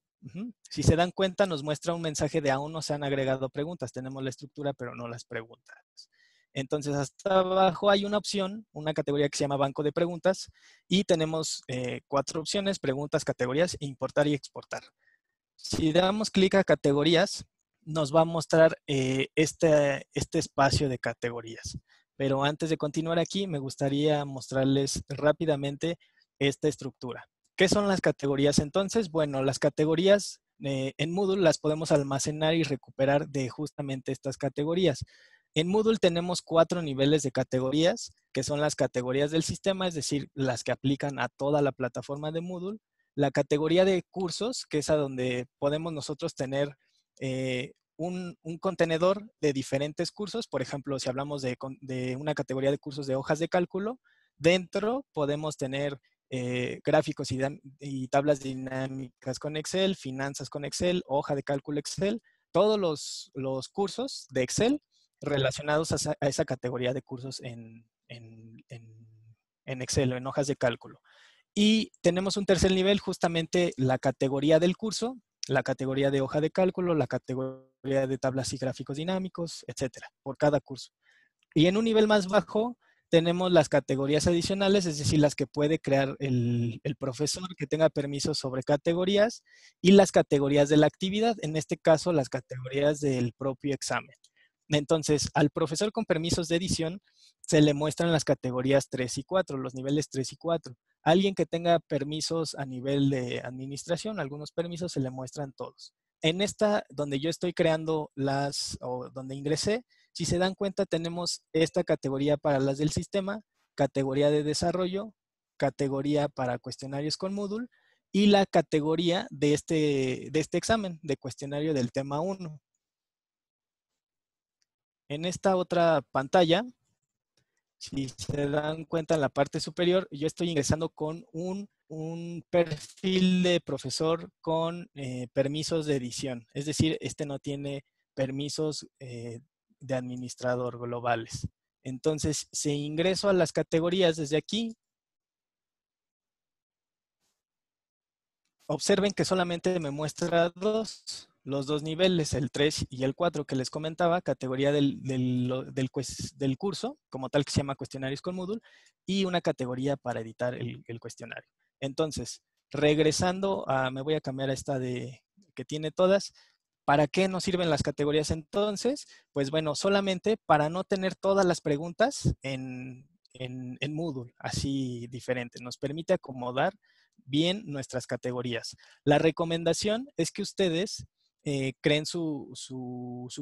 Si se dan cuenta, nos muestra un mensaje de aún no se han agregado preguntas. Tenemos la estructura, pero no las preguntas. Entonces, hasta abajo hay una opción, una categoría que se llama banco de preguntas y tenemos eh, cuatro opciones, preguntas, categorías, importar y exportar. Si damos clic a categorías, nos va a mostrar eh, este, espacio de categorías. Pero antes de continuar aquí, me gustaría mostrarles rápidamente esta estructura. ¿Qué son las categorías entonces? Bueno, las categorías eh, en Moodle las podemos almacenar y recuperar de justamente estas categorías. En Moodle tenemos cuatro niveles de categorías, que son las categorías del sistema, es decir, las que aplican a toda la plataforma de Moodle. La categoría de cursos, que es a donde podemos nosotros tener eh, un, contenedor de diferentes cursos. Por ejemplo, si hablamos de, una categoría de cursos de hojas de cálculo, dentro podemos tener eh, gráficos y, tablas dinámicas con Excel, finanzas con Excel, hoja de cálculo Excel, todos los cursos de Excel relacionados a, esa, categoría de cursos en, Excel o en hojas de cálculo. Y tenemos un tercer nivel, justamente la categoría del curso, la categoría de hoja de cálculo, la categoría de tablas y gráficos dinámicos, etcétera, por cada curso. Y en un nivel más bajo tenemos las categorías adicionales, es decir, las que puede crear el, el profesor que tenga permiso sobre categorías y las categorías de la actividad, en este caso las categorías del propio examen. Entonces, al profesor con permisos de edición se le muestran las categorías 3 y 4, los niveles 3 y 4. Alguien que tenga permisos a nivel de administración, algunos permisos se le muestran todos. En esta, donde yo estoy creando las, o donde ingresé, si se dan cuenta, tenemos esta categoría para las del sistema, categoría de desarrollo, categoría para cuestionarios con Moodle y la categoría de este, de este examen, de cuestionario del tema 1. En esta otra pantalla, si se dan cuenta en la parte superior, yo estoy ingresando con un, perfil de profesor con eh, permisos de edición. Es decir, este no tiene permisos eh, de administrador globales. Entonces, si ingreso a las categorías desde aquí, observen que solamente me muestra dos los dos niveles, el 3 y el 4 que les comentaba, categoría del, curso, como tal que se llama cuestionarios con Moodle, y una categoría para editar el, cuestionario. Entonces, regresando a, me voy a cambiar a esta de que tiene todas. ¿Para qué nos sirven las categorías entonces? Pues bueno, solamente para no tener todas las preguntas en, en, en Moodle, así diferente. Nos permite acomodar bien nuestras categorías. La recomendación es que ustedes eh, creen su,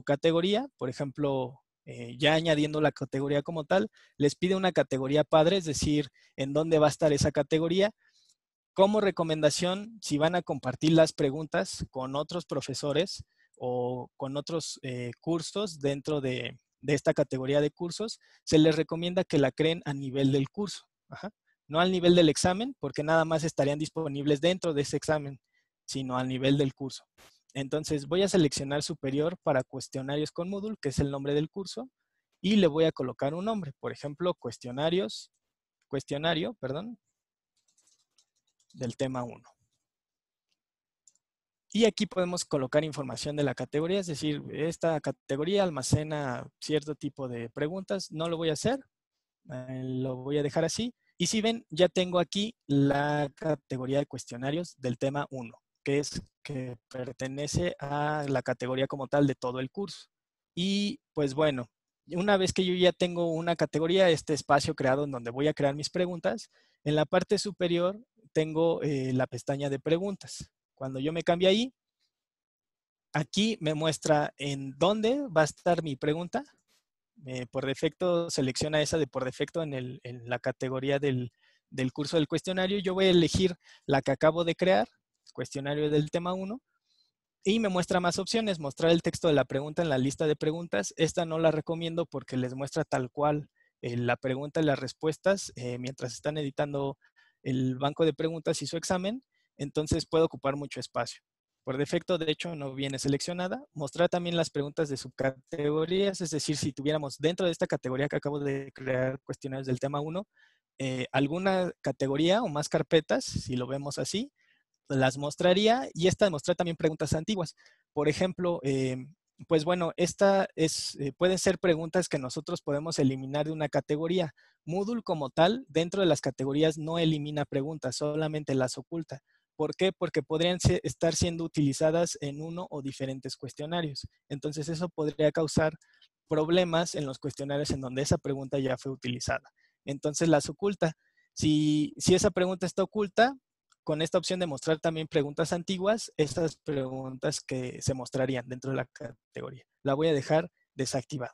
categoría, por ejemplo, eh, ya añadiendo la categoría como tal, les pide una categoría padre, es decir, en dónde va a estar esa categoría. Como recomendación, si van a compartir las preguntas con otros profesores o con otros eh, cursos dentro de, esta categoría de cursos, se les recomienda que la creen a nivel del curso, no al nivel del examen, porque nada más estarían disponibles dentro de ese examen, sino al nivel del curso. Entonces voy a seleccionar superior para cuestionarios con Moodle, que es el nombre del curso, y le voy a colocar un nombre, por ejemplo, cuestionarios, cuestionario, perdón, del tema 1. Y aquí podemos colocar información de la categoría, es decir, esta categoría almacena cierto tipo de preguntas. No lo voy a hacer, eh, lo voy a dejar así. Y si ven, ya tengo aquí la categoría de cuestionarios del tema 1 que es que pertenece a la categoría como tal de todo el curso. Y pues bueno, una vez que yo ya tengo una categoría, este espacio creado en donde voy a crear mis preguntas, en la parte superior tengo eh, la pestaña de preguntas. Cuando yo me cambie ahí, aquí me muestra en dónde va a estar mi pregunta. Eh, por defecto, selecciona esa de por defecto en, la categoría del curso del cuestionario. Yo voy a elegir la que acabo de crear cuestionario del tema 1 y me muestra más opciones, mostrar el texto de la pregunta en la lista de preguntas. Esta no la recomiendo porque les muestra tal cual eh, la pregunta y las respuestas eh, mientras están editando el banco de preguntas y su examen, entonces puede ocupar mucho espacio. Por defecto, de hecho, no viene seleccionada. Mostrar también las preguntas de subcategorías, es decir, si tuviéramos dentro de esta categoría que acabo de crear cuestionarios del tema 1, eh, alguna categoría o más carpetas, si lo vemos así, las mostraría y esta mostraría también preguntas antiguas. Por ejemplo, eh, pues bueno, esta es, eh, pueden ser preguntas que nosotros podemos eliminar de una categoría. Moodle como tal, dentro de las categorías no elimina preguntas, solamente las oculta. ¿Por qué? Porque podrían estar siendo utilizadas en uno o diferentes cuestionarios. Entonces eso podría causar problemas en los cuestionarios en donde esa pregunta ya fue utilizada. Entonces las oculta. Si, si esa pregunta está oculta, con esta opción de mostrar también preguntas antiguas, estas preguntas que se mostrarían dentro de la categoría. La voy a dejar desactivada.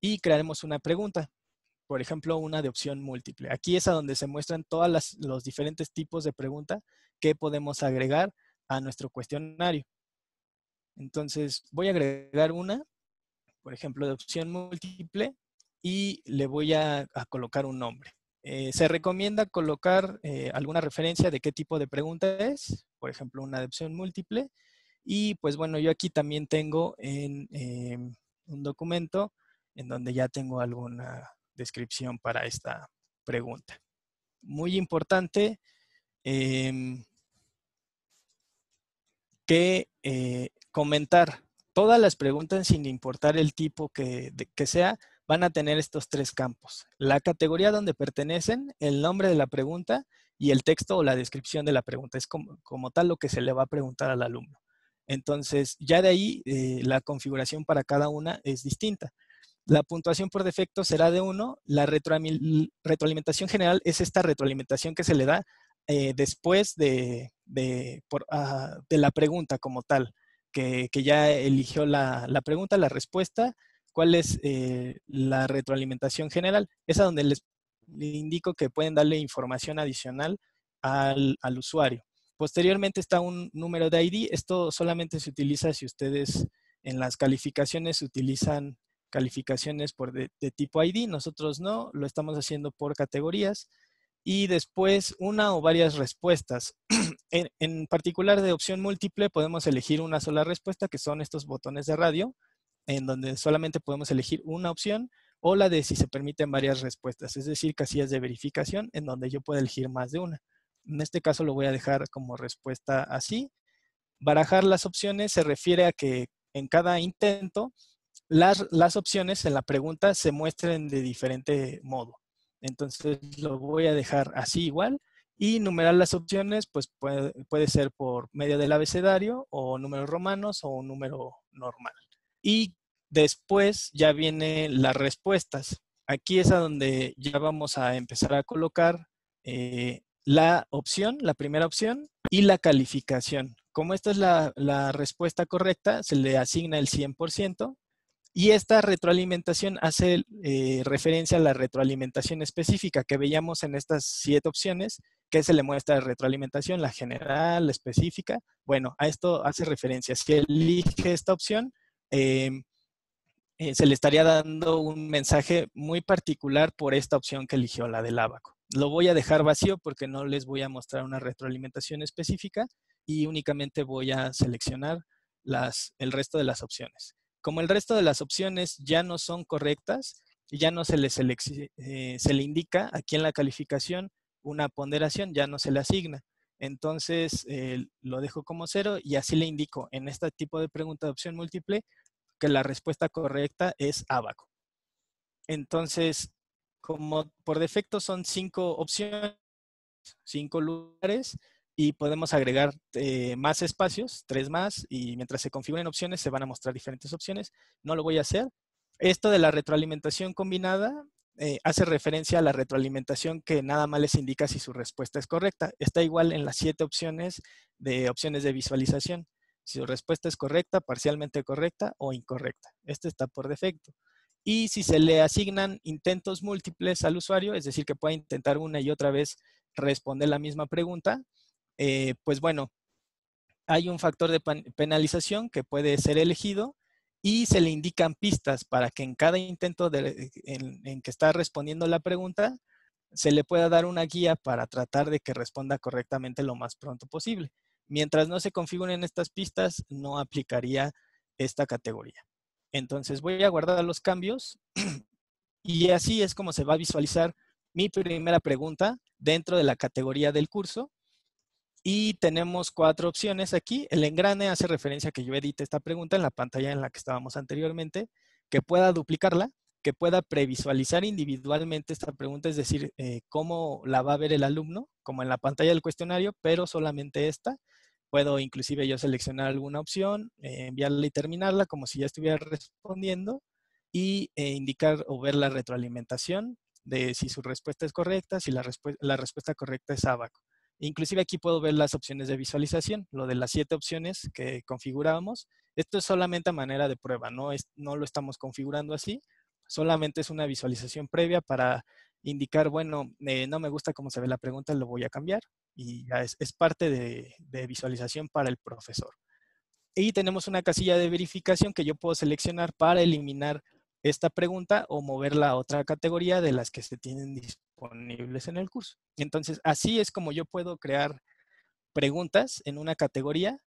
Y crearemos una pregunta, por ejemplo, una de opción múltiple. Aquí es a donde se muestran todos los diferentes tipos de pregunta que podemos agregar a nuestro cuestionario. Entonces, voy a agregar una, por ejemplo, de opción múltiple y le voy a, a colocar un nombre. Eh, se recomienda colocar eh, alguna referencia de qué tipo de pregunta es, por ejemplo, una de opción múltiple. Y pues bueno, yo aquí también tengo en, eh, un documento en donde ya tengo alguna descripción para esta pregunta. Muy importante em, que comentar todas las preguntas sin importar el tipo que sea, van a tener estos tres campos. La categoría donde pertenecen, el nombre de la pregunta y el texto o la descripción de la pregunta. Es como, tal lo que se le va a preguntar al alumno. Entonces, ya de ahí eh, la configuración para cada una es distinta. La puntuación por defecto será de 1. La retroalimentación general es esta retroalimentación que se le da eh, después ah, de, la pregunta como tal, que, ya eligió la, la pregunta, la respuesta cuál es eh, la retroalimentación general. Es donde les indico que pueden darle información adicional al, usuario. Posteriormente está un número de ID. Esto solamente se utiliza si ustedes en las calificaciones utilizan calificaciones por de, tipo ID. Nosotros no, lo estamos haciendo por categorías. Y después una o varias respuestas. en particular de opción múltiple podemos elegir una sola respuesta, que son estos botones de radio en donde solamente podemos elegir una opción o la de si se permiten varias respuestas, es decir, casillas de verificación en donde yo puedo elegir más de una. En este caso lo voy a dejar como respuesta así. Barajar las opciones se refiere a que en cada intento las, opciones en la pregunta se muestren de diferente modo. Entonces lo voy a dejar así igual. Y numerar las opciones, pues puede, puede, ser por medio del abecedario o números romanos o un número normal. Y después ya vienen las respuestas. Aquí es a donde ya vamos a empezar a colocar eh, la opción, la primera opción, y la calificación. Como esta es la, respuesta correcta, se le asigna el 100%. Y esta retroalimentación hace eh, referencia a la retroalimentación específica que veíamos en estas siete opciones, que se le muestra de retroalimentación, la general, la específica. Bueno, a esto hace referencia. Si elige esta opción, Em, eh, se le estaría dando un mensaje muy particular por esta opción que eligió, la del abaco. Lo voy a dejar vacío porque no les voy a mostrar una retroalimentación específica y únicamente voy a seleccionar el resto de las opciones. Como el resto de las opciones ya no son correctas, ya no se le, eh, se le indica aquí en la calificación una ponderación, ya no se le asigna. Entonces eh, lo dejo como cero y así le indico en este tipo de pregunta de opción múltiple que la respuesta correcta es abaco. Entonces, como por defecto son cinco opciones, cinco lugares, y podemos agregar eh, más espacios, tres más, y mientras se configuren opciones se van a mostrar diferentes opciones. No lo voy a hacer. Esto de la retroalimentación combinada eh, hace referencia a la retroalimentación que nada más les indica si su respuesta es correcta. Está igual en las siete opciones de opciones de visualización si su respuesta es correcta, parcialmente correcta o incorrecta. Este está por defecto. Y si se le asignan intentos múltiples al usuario, es decir, que pueda intentar una y otra vez responder la misma pregunta, eh, pues bueno, hay un factor de penalización que puede ser elegido y se le indican pistas para que en cada intento en, que está respondiendo la pregunta, se le pueda dar una guía para tratar de que responda correctamente lo más pronto posible. Mientras no se configuren estas pistas, no aplicaría esta categoría. Entonces voy a guardar los cambios y así es como se va a visualizar mi primera pregunta dentro de la categoría del curso. Y tenemos cuatro opciones aquí. El engrane hace referencia a que yo edite esta pregunta en la pantalla en la que estábamos anteriormente, que pueda duplicarla, que pueda previsualizar individualmente esta pregunta, es decir, eh, cómo la va a ver el alumno, como en la pantalla del cuestionario, pero solamente esta, Puedo inclusive yo seleccionar alguna opción, eh, enviarla y terminarla como si ya estuviera respondiendo y eh, indicar o ver la retroalimentación de si su respuesta es correcta, si la, respuesta correcta es abaco. Inclusive aquí puedo ver las opciones de visualización, lo de las siete opciones que configurábamos. Esto es solamente a manera de prueba, no, no lo estamos configurando así, solamente es una visualización previa para indicar, bueno, eh, no me gusta cómo se ve la pregunta, lo voy a cambiar. Y ya es, parte de, de, visualización para el profesor. Y tenemos una casilla de verificación que yo puedo seleccionar para eliminar esta pregunta o moverla a otra categoría de las que se tienen disponibles en el curso. Entonces, así es como yo puedo crear preguntas en una categoría,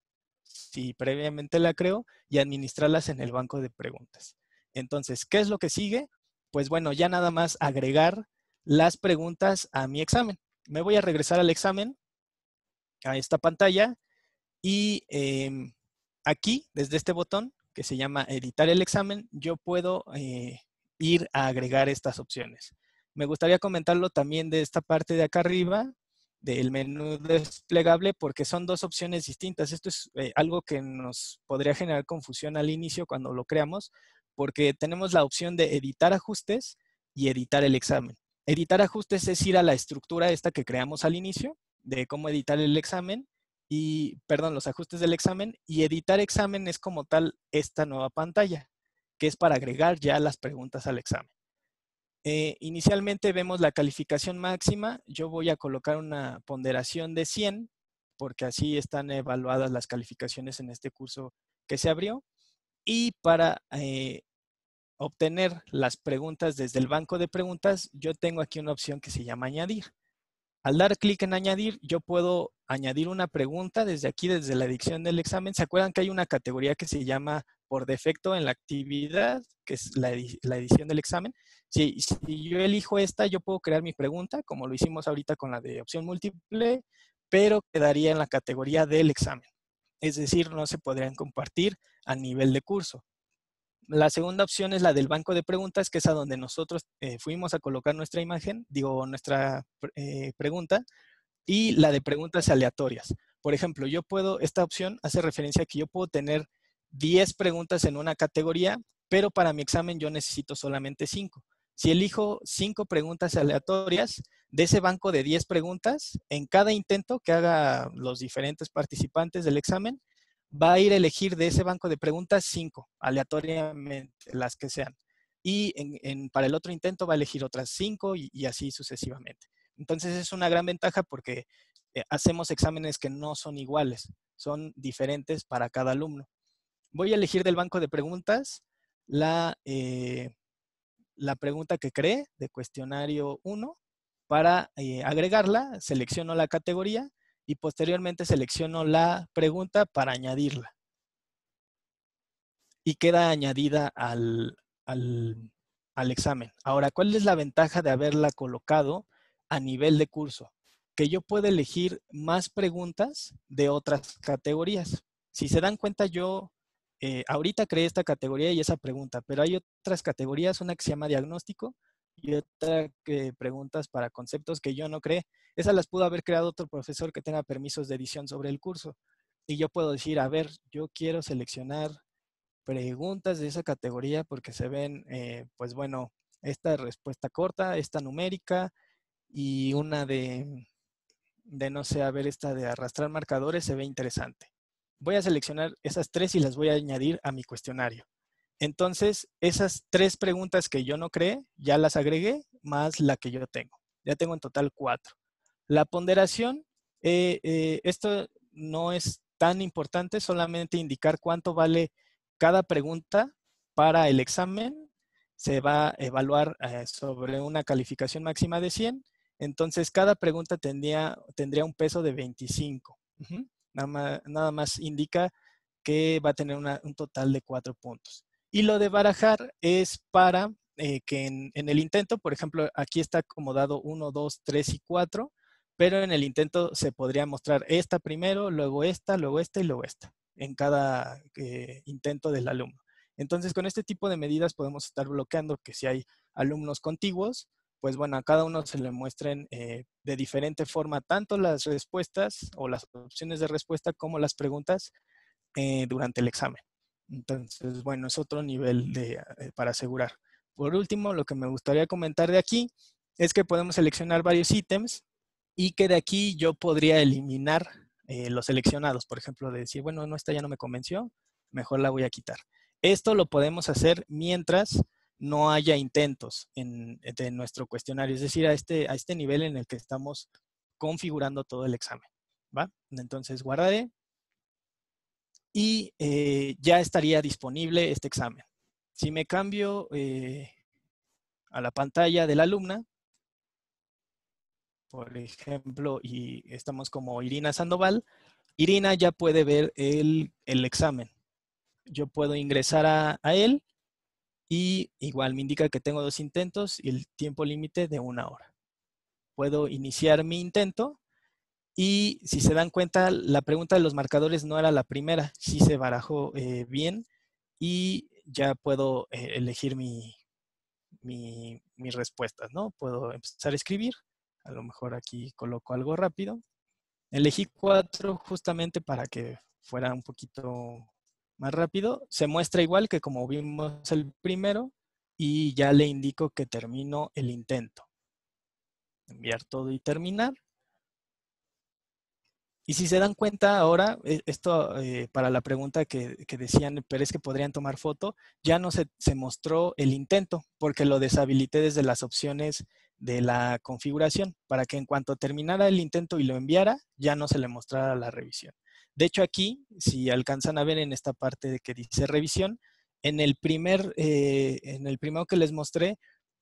si previamente la creo, y administrarlas en el banco de preguntas. Entonces, ¿qué es lo que sigue? Pues bueno, ya nada más agregar las preguntas a mi examen. Me voy a regresar al examen, a esta pantalla, y em, aquí, desde este botón que se llama editar el examen, yo puedo eh, ir a agregar estas opciones. Me gustaría comentarlo también de esta parte de acá arriba, del menú desplegable porque son dos opciones distintas. Esto es eh, algo que nos podría generar confusión al inicio cuando lo creamos porque tenemos la opción de editar ajustes y editar el examen. Editar ajustes es ir a la estructura esta que creamos al inicio de cómo editar el examen y, perdón, los ajustes del examen y editar examen es como tal esta nueva pantalla, que es para agregar ya las preguntas al examen. Eh, inicialmente vemos la calificación máxima. Yo voy a colocar una ponderación de 100 porque así están evaluadas las calificaciones en este curso que se abrió. Y para eh, obtener las preguntas desde el banco de preguntas, yo tengo aquí una opción que se llama añadir. Al dar clic en añadir, yo puedo añadir una pregunta desde aquí, desde la edición del examen. ¿Se acuerdan que hay una categoría que se llama por defecto en la actividad, que es la, edición del examen? Si, si yo elijo esta, yo puedo crear mi pregunta, como lo hicimos ahorita con la de opción múltiple, pero quedaría en la categoría del examen. Es decir, no se podrían compartir a nivel de curso. La segunda opción es la del banco de preguntas, que es a donde nosotros eh, fuimos a colocar nuestra imagen, digo, nuestra eh, pregunta, y la de preguntas aleatorias. Por ejemplo, yo puedo, esta opción hace referencia a que yo puedo tener 10 preguntas en una categoría, pero para mi examen yo necesito solamente 5. Si elijo 5 preguntas aleatorias, de ese banco de 10 preguntas, en cada intento que haga los diferentes participantes del examen, va a ir a elegir de ese banco de preguntas cinco, aleatoriamente, las que sean. Y para el otro intento va a elegir otras cinco y, así sucesivamente. Entonces es una gran ventaja porque eh, hacemos exámenes que no son iguales, son diferentes para cada alumno. Voy a elegir del banco de preguntas la, eh, la pregunta que cree de cuestionario 1 para eh, agregarla, selecciono la categoría y posteriormente selecciono la pregunta para añadirla. Y queda añadida al, al, examen. Ahora, ¿cuál es la ventaja de haberla colocado a nivel de curso? Que yo puedo elegir más preguntas de otras categorías. Si se dan cuenta, yo eh, ahorita creé esta categoría y esa pregunta, pero hay otras categorías, una que se llama diagnóstico, y otra que preguntas para conceptos que yo no creé. Esas las pudo haber creado otro profesor que tenga permisos de edición sobre el curso. Y yo puedo decir, a ver, yo quiero seleccionar preguntas de esa categoría porque se ven, eh, pues bueno, esta respuesta corta, esta numérica y una de, de, no sé, a ver, esta de arrastrar marcadores se ve interesante. Voy a seleccionar esas tres y las voy a añadir a mi cuestionario. Entonces, esas tres preguntas que yo no creé, ya las agregué, más la que yo tengo. Ya tengo en total cuatro. La ponderación, eh, eh, esto no es tan importante, solamente indicar cuánto vale cada pregunta para el examen. Se va a evaluar eh, sobre una calificación máxima de 100. Entonces, cada pregunta tendría, un peso de 25. nada, más, indica que va a tener un total de cuatro puntos. Y lo de barajar es para eh, que en, el intento, por ejemplo, aquí está acomodado 1, 2, 3 y 4, pero en el intento se podría mostrar esta primero, luego esta, luego esta y luego esta, en cada eh, intento del alumno. Entonces, con este tipo de medidas podemos estar bloqueando que si hay alumnos contiguos, pues bueno, a cada uno se le muestren eh, de diferente forma tanto las respuestas o las opciones de respuesta como las preguntas durante el examen. Entonces, bueno, es otro nivel eh, para asegurar. Por último, lo que me gustaría comentar de aquí es que podemos seleccionar varios ítems y que de aquí yo podría eliminar eh, los seleccionados. Por ejemplo, de decir, bueno, no, esta ya no me convenció, mejor la voy a quitar. Esto lo podemos hacer mientras no haya intentos en, nuestro cuestionario, es decir, a este, a este nivel en el que estamos configurando todo el examen. ¿va? Entonces, guardaré y eh, ya estaría disponible este examen. Si me cambio eh, a la pantalla de la alumna, por ejemplo, y estamos como Irina Sandoval, Irina ya puede ver el, examen. Yo puedo ingresar a, a él y igual me indica que tengo dos intentos y el tiempo límite de una hora. Puedo iniciar mi intento y si se dan cuenta, la pregunta de los marcadores no era la primera, sí se barajó eh, bien y ya puedo eh, elegir mi, mis respuestas, ¿no? Puedo empezar a escribir, a lo mejor aquí coloco algo rápido. Elegí cuatro justamente para que fuera un poquito más rápido. Se muestra igual que como vimos el primero y ya le indico que termino el intento. Enviar todo y terminar. Y si se dan cuenta ahora, e, esto eh, para la pregunta que, decían, pero es que podrían tomar foto, ya no se, se, mostró el intento porque lo deshabilité desde las opciones de la configuración para que en cuanto terminara el intento y lo enviara, ya no se le mostrara la revisión. De hecho aquí, si alcanzan a ver en esta parte de que dice revisión, en el primer, eh, en el primero que les mostré,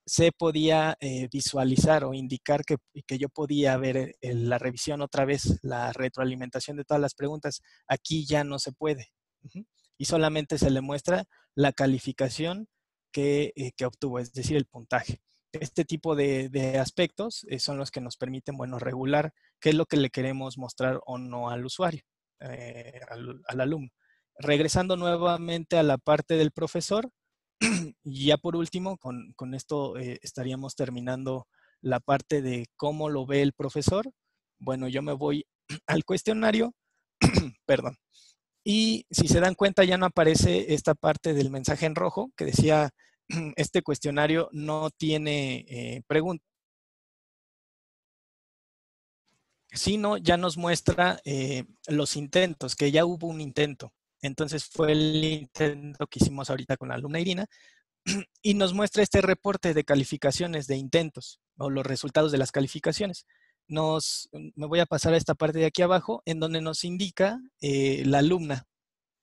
se podía eh, visualizar o indicar que, yo podía ver eh, la revisión otra vez, la retroalimentación de todas las preguntas. Aquí ya no se puede. Y solamente se le muestra la calificación eh, que, obtuvo, es decir, el puntaje. Este tipo de, aspectos son los que nos permiten, bueno, regular qué es lo que le queremos mostrar o no al usuario, al alumno. Regresando nuevamente a la parte del profesor, y ya por último, con, esto eh, estaríamos terminando la parte de cómo lo ve el profesor. Bueno, yo me voy al cuestionario, perdón. Y si se dan cuenta, ya no aparece esta parte del mensaje en rojo que decía, este cuestionario no tiene eh, preguntas. Sino ya nos muestra eh, los intentos, que ya hubo un intento. Entonces fue el intento que hicimos ahorita con la alumna Irina y nos muestra este reporte de calificaciones de intentos o los resultados de las calificaciones. Nos, me voy a pasar a esta parte de aquí abajo en donde nos indica eh, la alumna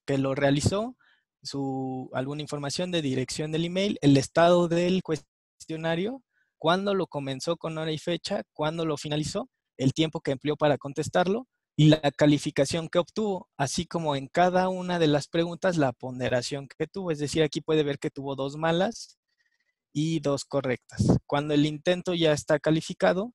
que lo realizó, su, alguna información de dirección del email, el estado del cuestionario, cuándo lo comenzó con hora y fecha, cuándo lo finalizó, el tiempo que empleó para contestarlo, y la calificación que obtuvo, así como en cada una de las preguntas la ponderación que tuvo. Es decir, aquí puede ver que tuvo dos malas y dos correctas. Cuando el intento ya está calificado,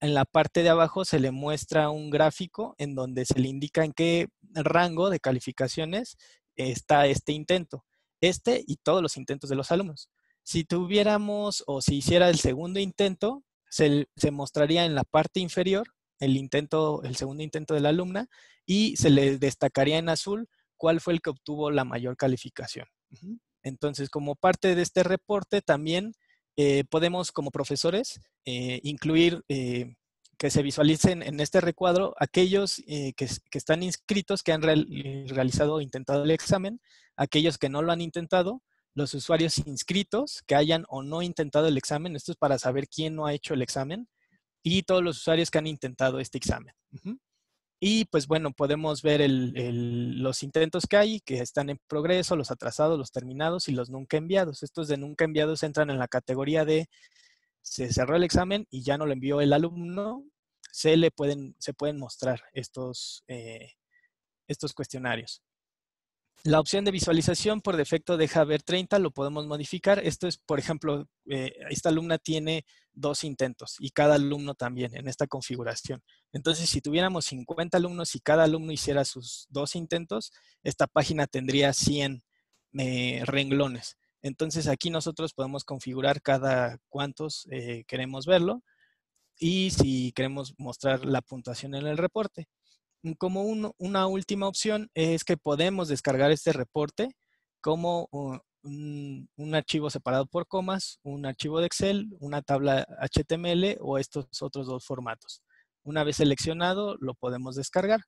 en la parte de abajo se le muestra un gráfico en donde se le indica en qué rango de calificaciones está este intento. Este y todos los intentos de los alumnos. Si tuviéramos o si hiciera el segundo intento, se, se mostraría en la parte inferior el intento, el segundo intento de la alumna, y se le destacaría en azul cuál fue el que obtuvo la mayor calificación. Entonces, como parte de este reporte, también eh, podemos, como profesores, eh, incluir eh, que se visualicen en este recuadro aquellos que, están inscritos, que han realizado o intentado el examen, aquellos que no lo han intentado, los usuarios inscritos que hayan o no intentado el examen, esto es para saber quién no ha hecho el examen, y todos los usuarios que han intentado este examen. Y pues bueno, podemos ver los intentos que hay, que están en progreso, los atrasados, los terminados y los nunca enviados. Estos de nunca enviados entran en la categoría de se cerró el examen y ya no lo envió el alumno, se le pueden, se pueden mostrar estos, eh, estos cuestionarios. La opción de visualización por defecto deja ver 30, lo podemos modificar. Esto es, por ejemplo, eh, esta alumna tiene dos intentos y cada alumno también en esta configuración. Entonces, si tuviéramos 50 alumnos y cada alumno hiciera sus dos intentos, esta página tendría 100 eh, renglones. Entonces, aquí nosotros podemos configurar cada cuántos eh, queremos verlo y si queremos mostrar la puntuación en el reporte como una última opción es que podemos descargar este reporte como uh, un, archivo separado por comas, un archivo de Excel, una tabla HTML o estos otros dos formatos. Una vez seleccionado, lo podemos descargar.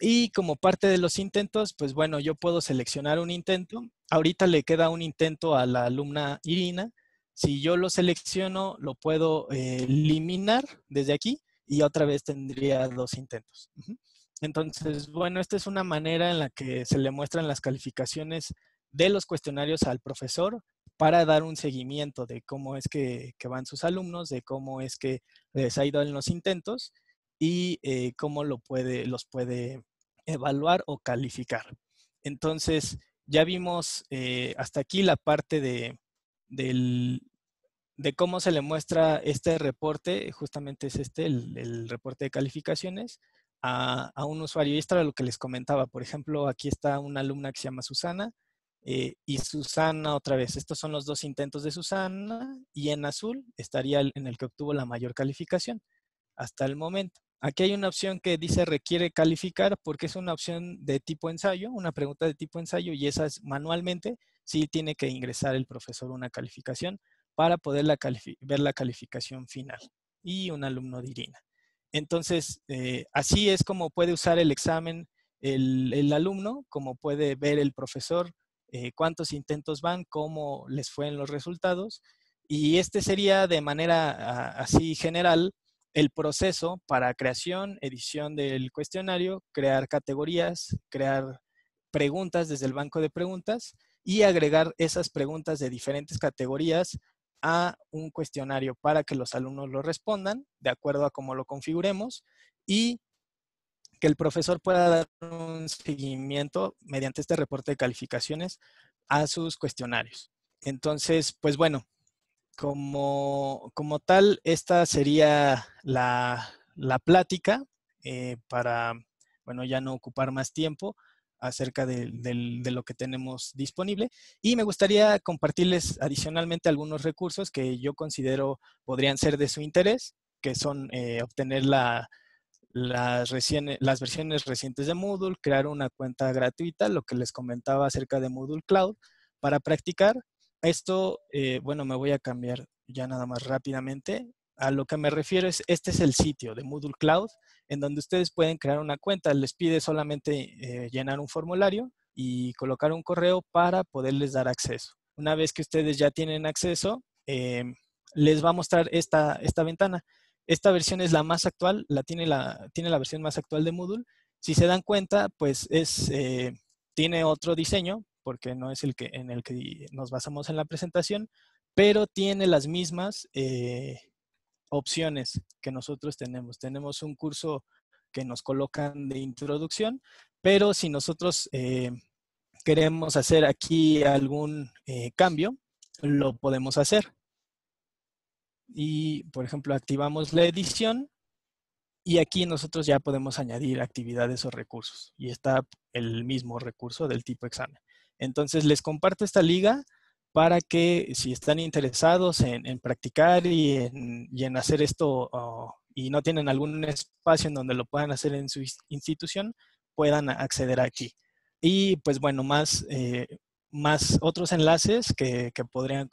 Y como parte de los intentos, pues bueno, yo puedo seleccionar un intento. Ahorita le queda un intento a la alumna Irina. Si yo lo selecciono, lo puedo eh, eliminar desde aquí y otra vez tendría dos intentos. Entonces, bueno, esta es una manera en la que se le muestran las calificaciones de los cuestionarios al profesor para dar un seguimiento de cómo es que, van sus alumnos, de cómo es que les ha ido en los intentos y eh, cómo los puede evaluar o calificar. Entonces, ya vimos eh, hasta aquí la parte de, cómo se le muestra este reporte, justamente es este, el reporte de calificaciones, a, un usuario. Y esto lo que les comentaba. Por ejemplo, aquí está una alumna que se llama Susana. Eh, y Susana otra vez. Estos son los dos intentos de Susana. Y en azul estaría el, en el que obtuvo la mayor calificación hasta el momento. Aquí hay una opción que dice requiere calificar porque es una opción de tipo ensayo, una pregunta de tipo ensayo y esa es manualmente, sí tiene que ingresar el profesor una calificación para poder ver la calificación final y un alumno de Irina. Entonces, eh, así es como puede usar el examen el, alumno, como puede ver el profesor eh, cuántos intentos van, cómo les fueron los resultados. Y este sería de manera así general el proceso para creación, edición del cuestionario, crear categorías, crear preguntas desde el banco de preguntas y agregar esas preguntas de diferentes categorías a un cuestionario para que los alumnos lo respondan de acuerdo a cómo lo configuremos y que el profesor pueda dar un seguimiento mediante este reporte de calificaciones a sus cuestionarios. Entonces, pues bueno, como, tal, esta sería la, plática eh, para, bueno, ya no ocupar más tiempo acerca de, lo que tenemos disponible. Y me gustaría compartirles adicionalmente algunos recursos que yo considero podrían ser de su interés, que son eh, obtener las, versiones recientes de Moodle, crear una cuenta gratuita, lo que les comentaba acerca de Moodle Cloud, para practicar. Esto, eh, bueno, me voy a cambiar ya nada más rápidamente. A lo que me refiero es, este es el sitio de Moodle Cloud en donde ustedes pueden crear una cuenta. Les pide solamente eh, llenar un formulario y colocar un correo para poderles dar acceso. Una vez que ustedes ya tienen acceso, em, les va a mostrar esta, esta ventana. Esta versión es la más actual, la tiene, la tiene la versión más actual de Moodle. Si se dan cuenta, pues es, eh, tiene otro diseño, porque no es el que, en el que nos basamos en la presentación, pero tiene las mismas eh, opciones que nosotros tenemos. Tenemos un curso que nos colocan de introducción, pero si nosotros eh, queremos hacer aquí algún eh, cambio, lo podemos hacer. Y, por ejemplo, activamos la edición y aquí nosotros ya podemos añadir actividades o recursos. Y está el mismo recurso del tipo examen. Entonces, les comparto esta liga para que si están interesados en, practicar y en, hacer esto oh, y no tienen algún espacio en donde lo puedan hacer en su institución, puedan acceder aquí. Y pues bueno, más, eh, más otros enlaces que, podrían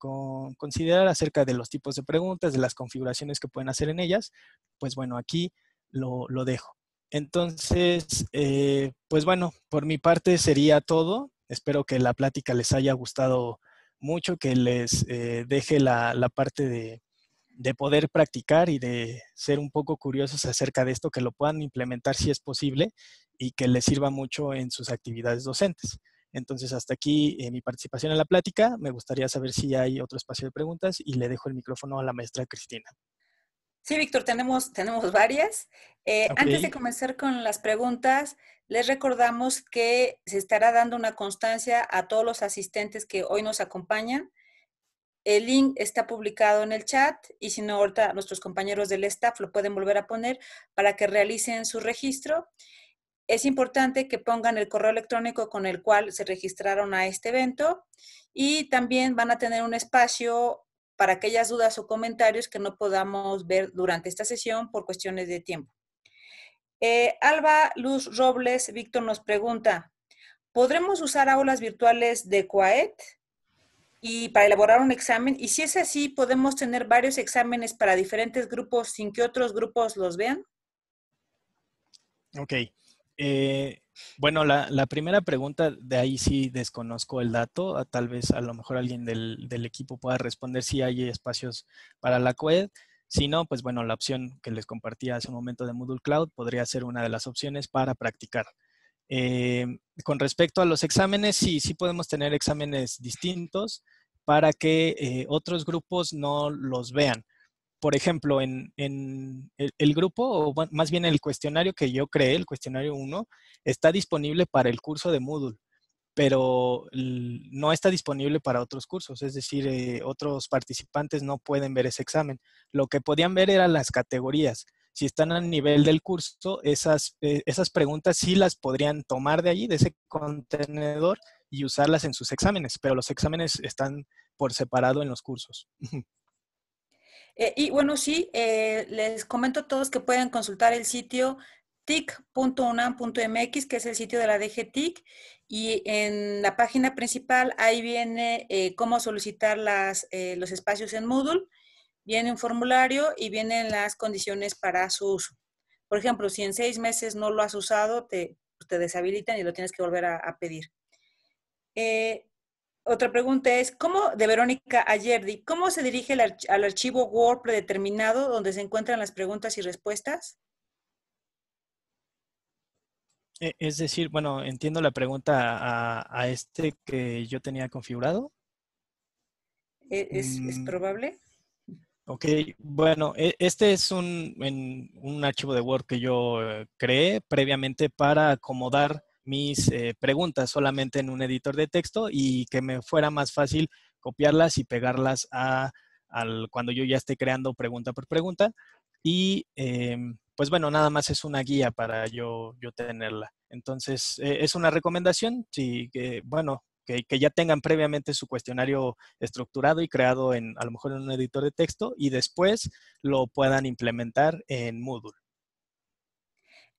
considerar acerca de los tipos de preguntas, de las configuraciones que pueden hacer en ellas, pues bueno, aquí lo, dejo. Entonces, eh, pues bueno, por mi parte sería todo. Espero que la plática les haya gustado mucho, que les eh, deje la, parte de, poder practicar y de ser un poco curiosos acerca de esto, que lo puedan implementar si es posible y que les sirva mucho en sus actividades docentes. Entonces, hasta aquí eh, mi participación en la plática. Me gustaría saber si hay otro espacio de preguntas y le dejo el micrófono a la maestra Cristina. Sí, Víctor, tenemos, tenemos varias. Eh, antes de comenzar con las preguntas, les recordamos que se estará dando una constancia a todos los asistentes que hoy nos acompañan. El link está publicado en el chat y si no, ahorita nuestros compañeros del staff lo pueden volver a poner para que realicen su registro. Es importante que pongan el correo electrónico con el cual se registraron a este evento y también van a tener un espacio para aquellas dudas o comentarios que no podamos ver durante esta sesión por cuestiones de tiempo. Eh, Alba Luz Robles Víctor nos pregunta, ¿podremos usar aulas virtuales de COAET y para elaborar un examen? Y si es así, ¿podemos tener varios exámenes para diferentes grupos sin que otros grupos los vean? Ok. Eh, bueno, la, primera pregunta, de ahí sí desconozco el dato. Tal vez a lo mejor alguien del, equipo pueda responder si hay espacios para la CUAED. Si no, pues bueno, la opción que les compartía hace un momento de Moodle Cloud podría ser una de las opciones para practicar. Eh, con respecto a los exámenes, sí, sí podemos tener exámenes distintos para que eh, otros grupos no los vean. Por ejemplo, en, el, el, grupo, o más bien el cuestionario que yo creé, el cuestionario 1, está disponible para el curso de Moodle pero no está disponible para otros cursos, es decir, eh, otros participantes no pueden ver ese examen. Lo que podían ver eran las categorías. Si están al nivel del curso, esas, eh, esas preguntas sí las podrían tomar de allí, de ese contenedor, y usarlas en sus exámenes, pero los exámenes están por separado en los cursos. Eh, y bueno, sí, les comento a todos que pueden consultar el sitio tic.unam.mx, que es el sitio de la DG TIC, y en la página principal, ahí viene eh, cómo solicitar eh, los espacios en Moodle, viene un formulario y vienen las condiciones para su uso. Por ejemplo, si en seis meses no lo has usado, te, deshabilitan y lo tienes que volver a, pedir. Eh, otra pregunta es, ¿cómo, de Verónica Ayerdi, ¿cómo se dirige al archivo Word predeterminado donde se encuentran las preguntas y respuestas? E, es decir, bueno, entiendo la pregunta a, este que yo tenía configurado. E, ¿Es, mm. probable? Ok, bueno, e, este es un, archivo de Word que yo eh, creé previamente para acomodar mis eh, preguntas solamente en un editor de texto y que me fuera más fácil copiarlas y pegarlas a, cuando yo ya esté creando pregunta por pregunta. Y eh, pues bueno, nada más es una guía para yo, yo tenerla. Entonces, eh, es una recomendación, sí, que, bueno, que, ya tengan previamente su cuestionario estructurado y creado en, a lo mejor en un editor de texto y después lo puedan implementar en Moodle.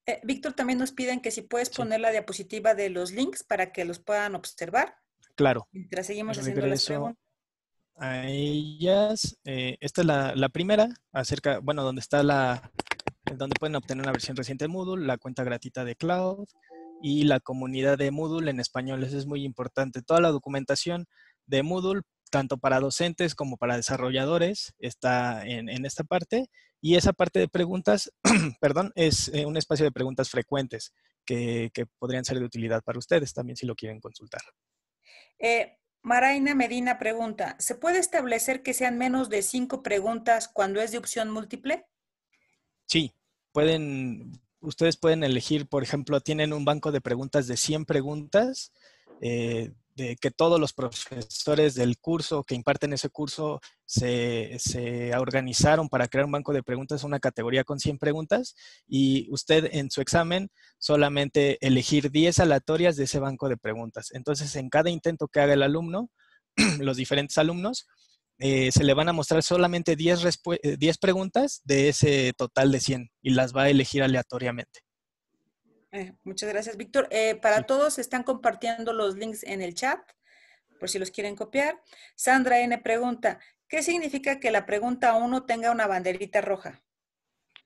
Eh, Víctor, también nos piden que si puedes poner la diapositiva de los links para que los puedan observar. Claro. Mientras seguimos haciendo las preguntas. ellas, eh, esta es la, la primera, acerca, bueno, donde está la, donde pueden obtener una versión reciente de Moodle, la cuenta gratuita de Cloud y la comunidad de Moodle en español. Eso es muy importante. Toda la documentación de Moodle, tanto para docentes como para desarrolladores, está en, esta parte. Y esa parte de preguntas, perdón, es eh, un espacio de preguntas frecuentes que, podrían ser de utilidad para ustedes también si lo quieren consultar. Eh, Maraina Medina pregunta, ¿se puede establecer que sean menos de cinco preguntas cuando es de opción múltiple? Sí, pueden, ustedes pueden elegir, por ejemplo, tienen un banco de preguntas de 100 preguntas, eh, de que todos los profesores del curso que imparten ese curso se, se, organizaron para crear un banco de preguntas, una categoría con 100 preguntas, y usted en su examen solamente elegir 10 aleatorias de ese banco de preguntas. Entonces, en cada intento que haga el alumno, los diferentes alumnos, eh, se le van a mostrar solamente 10, eh, preguntas de ese total de 100 y las va a elegir aleatoriamente. Eh, muchas gracias, Víctor. para todos están compartiendo los links en el chat, por si los quieren copiar. Sandra N pregunta, ¿qué significa que la pregunta 1 tenga una banderita roja?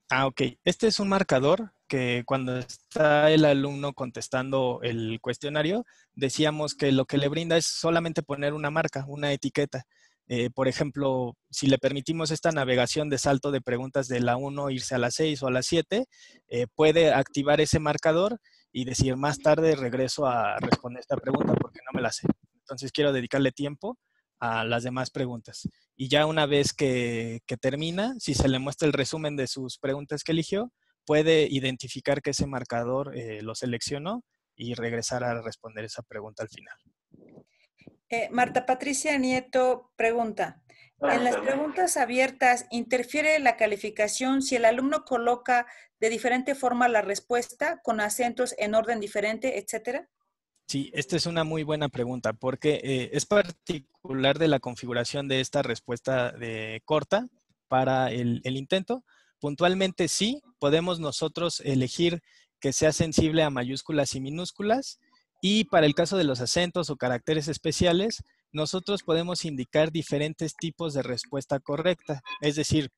Ah, ok. Este es un marcador que cuando está el alumno contestando el cuestionario, decíamos que lo que le brinda es solamente poner una marca, una etiqueta. Eh, por ejemplo, si le permitimos esta navegación de salto de preguntas de la 1 irse a la 6 o a la 7, eh, puede activar ese marcador y decir más tarde regreso a responder esta pregunta porque no me la sé. Entonces quiero dedicarle tiempo a las demás preguntas. Y ya una vez que, termina, si se le muestra el resumen de sus preguntas que eligió, puede identificar que ese marcador eh, lo seleccionó y regresar a responder esa pregunta al final. Eh, Marta Patricia Nieto pregunta, en las preguntas abiertas, ¿interfiere la calificación si el alumno coloca de diferente forma la respuesta con acentos en orden diferente, etcétera? Sí, esta es una muy buena pregunta porque eh, es particular de la configuración de esta respuesta de corta para el, el intento. Puntualmente sí, podemos nosotros elegir que sea sensible a mayúsculas y minúsculas y para el caso de los acentos o caracteres especiales, nosotros podemos indicar diferentes tipos de respuesta correcta. Es decir,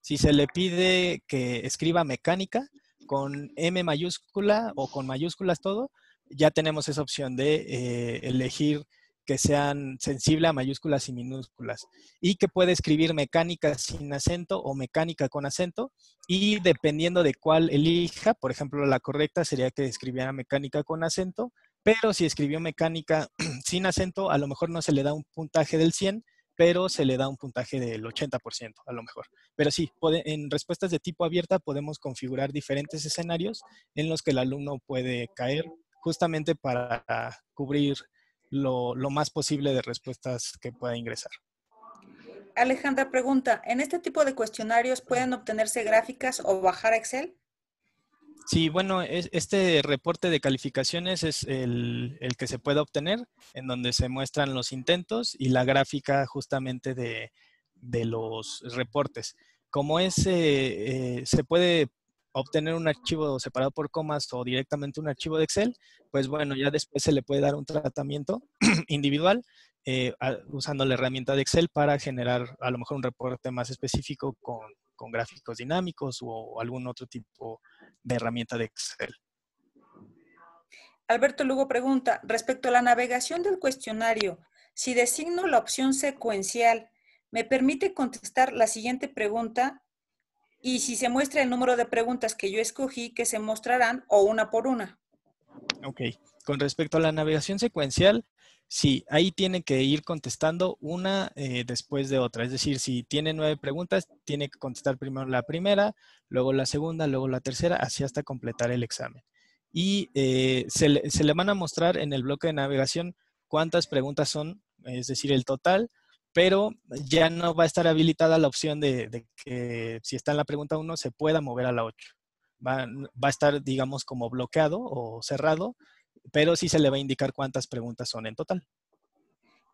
si se le pide que escriba mecánica con M mayúscula o con mayúsculas todo, ya tenemos esa opción de eh, elegir que sean sensibles a mayúsculas y minúsculas y que puede escribir mecánica sin acento o mecánica con acento y dependiendo de cuál elija, por ejemplo, la correcta sería que escribiera mecánica con acento pero si escribió mecánica sin acento, a lo mejor no se le da un puntaje del 100, pero se le da un puntaje del 80% a lo mejor. Pero sí, en respuestas de tipo abierta podemos configurar diferentes escenarios en los que el alumno puede caer justamente para cubrir lo, lo más posible de respuestas que pueda ingresar. Alejandra pregunta, ¿en este tipo de cuestionarios pueden obtenerse gráficas o bajar a Excel? Sí, bueno, este reporte de calificaciones es el, que se puede obtener, en donde se muestran los intentos y la gráfica justamente de, los reportes. Como ese eh, eh, se puede obtener un archivo separado por comas o directamente un archivo de Excel, pues bueno, ya después se le puede dar un tratamiento individual eh, usando la herramienta de Excel para generar a lo mejor un reporte más específico con, con gráficos dinámicos o algún otro tipo de herramienta de Excel. Alberto Lugo pregunta, respecto a la navegación del cuestionario, si designo la opción secuencial, ¿me permite contestar la siguiente pregunta? Y si se muestra el número de preguntas que yo escogí, que se mostrarán o una por una. Ok, con respecto a la navegación secuencial, sí, ahí tiene que ir contestando una eh, después de otra. Es decir, si tiene nueve preguntas, tiene que contestar primero la primera, luego la segunda, luego la tercera, así hasta completar el examen. Y eh, se, le, van a mostrar en el bloque de navegación cuántas preguntas son, es decir, el total, pero ya no va a estar habilitada la opción de, que si está en la pregunta 1 se pueda mover a la 8 va, a estar, digamos, como bloqueado o cerrado, pero sí se le va a indicar cuántas preguntas son en total.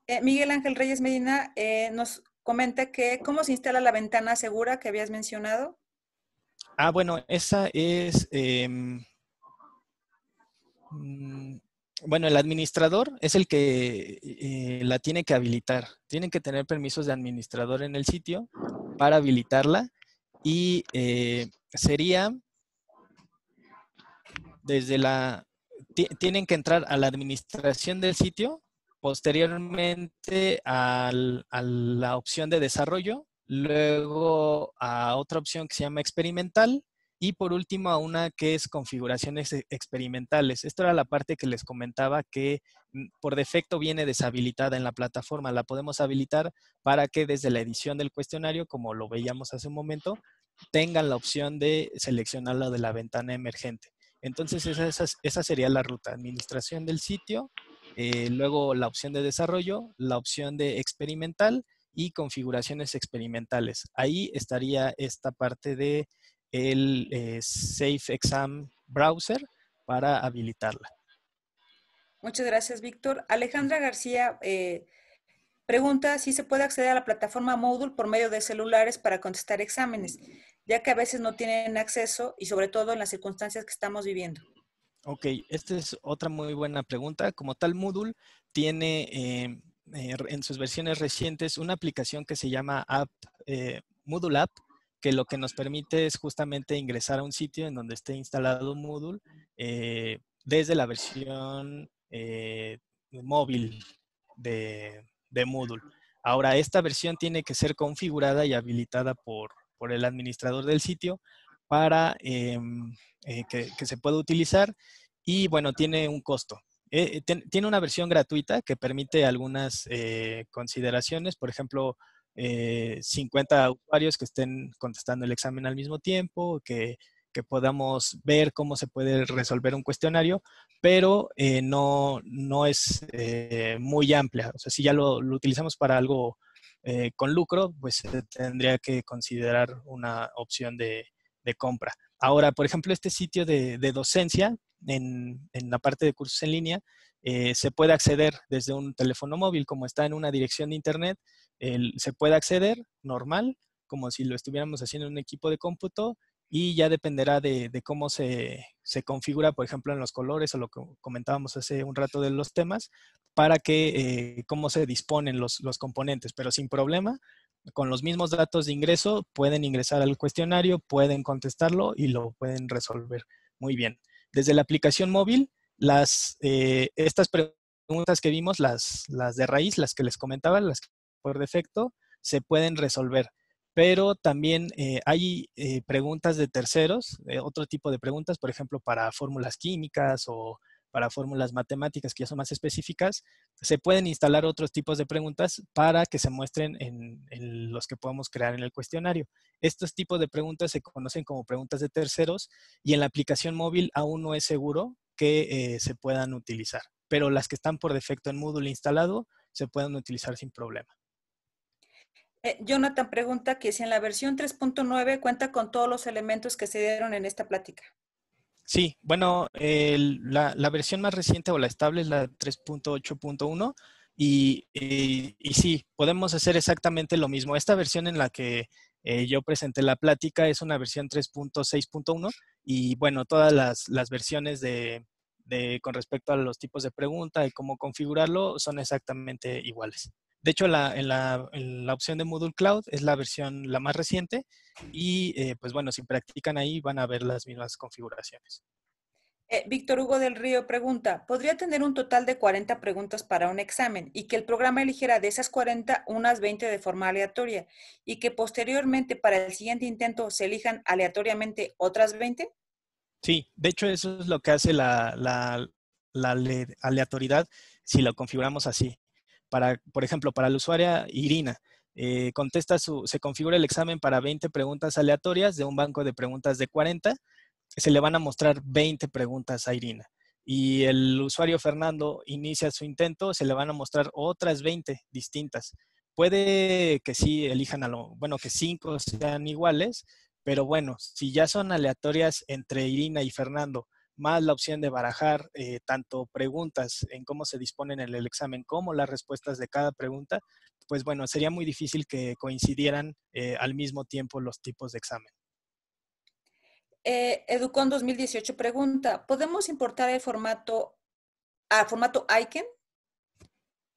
Eh, Miguel Ángel Reyes Medina eh, nos comenta que cómo se instala la ventana segura que habías mencionado. Ah, bueno, esa es... Em, mm, bueno, el administrador es el que eh, la tiene que habilitar. Tienen que tener permisos de administrador en el sitio para habilitarla y sería desde la, tienen que entrar a la administración del sitio, posteriormente a la opción de desarrollo, luego a otra opción que se llama experimental y por último a una que es configuraciones e, experimentales. Esta era la parte que les comentaba que mm, por defecto viene deshabilitada en la plataforma. La podemos habilitar para que desde la edición del cuestionario, como lo veíamos hace un momento, tengan la opción de seleccionarla de la ventana emergente. Entonces, esa, sería la ruta, administración del sitio, eh, luego la opción de desarrollo, la opción de experimental y configuraciones experimentales. Ahí estaría esta parte de el eh, Safe Exam Browser para habilitarla. Muchas gracias, Víctor. Alejandra García eh, pregunta si se puede acceder a la plataforma Moodle por medio de celulares para contestar exámenes ya que a veces no tienen acceso y sobre todo en las circunstancias que estamos viviendo. Ok, esta es otra muy buena pregunta. Como tal, Moodle tiene eh, eh, en sus versiones recientes una aplicación que se llama App, eh, Moodle App, que lo que nos permite es justamente ingresar a un sitio en donde esté instalado Moodle desde la versión móvil de, de Moodle. Ahora, esta versión tiene que ser configurada y habilitada por, por el administrador del sitio para em, eh, que, se pueda utilizar y bueno, tiene un costo. Eh, tiene una versión gratuita que permite algunas eh, consideraciones, por ejemplo, 50 usuarios que estén contestando el examen al mismo tiempo, que, podamos ver cómo se puede resolver un cuestionario, pero no, no es muy amplia. O sea, si ya lo, lo utilizamos para algo eh, con lucro, pues se tendría que considerar una opción de, compra. Ahora, por ejemplo, este sitio de, docencia en, la parte de cursos en línea eh, se puede acceder desde un teléfono móvil, como está en una dirección de internet, se puede acceder normal, como si lo estuviéramos haciendo en un equipo de cómputo, y ya dependerá de, cómo se, configura, por ejemplo, en los colores o lo que comentábamos hace un rato de los temas, para que eh, cómo se disponen los, componentes, pero sin problema, con los mismos datos de ingreso pueden ingresar al cuestionario, pueden contestarlo y lo pueden resolver muy bien. Desde la aplicación móvil, las, eh, estas preguntas que vimos, las, las de raíz, las que les comentaba, las por defecto, se pueden resolver pero también eh, hay eh, preguntas de terceros, eh, otro tipo de preguntas, por ejemplo, para fórmulas químicas o para fórmulas matemáticas que ya son más específicas, se pueden instalar otros tipos de preguntas para que se muestren en, los que podemos crear en el cuestionario. Estos tipos de preguntas se conocen como preguntas de terceros y en la aplicación móvil aún no es seguro que se puedan utilizar, pero las que están por defecto en Moodle instalado se pueden utilizar sin problema. Eh, Jonathan pregunta que si en la versión 3.9 cuenta con todos los elementos que se dieron en esta plática. Sí, bueno, la, versión más reciente o la estable es la 3.8.1 y, sí, podemos hacer exactamente lo mismo. Esta versión en la que eh, yo presenté la plática es una versión 3.6.1 y bueno, todas las, versiones de, con respecto a los tipos de pregunta y cómo configurarlo son exactamente iguales. De hecho, la, en la, opción de Moodle Cloud es la versión la más reciente y eh, pues bueno, si practican ahí van a ver las mismas configuraciones. Eh, Víctor Hugo del Río pregunta, ¿podría tener un total de 40 preguntas para un examen y que el programa eligiera de esas 40 unas 20 de forma aleatoria y que posteriormente para el siguiente intento se elijan aleatoriamente otras 20? Sí, de hecho eso es lo que hace la aleatoriedad si lo configuramos así por ejemplo, para la usuaria Irina, eh, contesta se configura el examen para 20 preguntas aleatorias de un banco de preguntas de 40, se le van a mostrar 20 preguntas a Irina. Y el usuario Fernando inicia su intento, se le van a mostrar otras 20 distintas. Puede que sí elijan a lo, bueno, que 5 sean iguales, pero bueno, si ya son aleatorias entre Irina y Fernando, más la opción de barajar eh, tanto preguntas en cómo se disponen en el examen como las respuestas de cada pregunta, pues bueno, sería muy difícil que coincidieran eh, al mismo tiempo los tipos de examen. Eh, Educon 2018 pregunta, ¿podemos importar el formato a formato ICANN?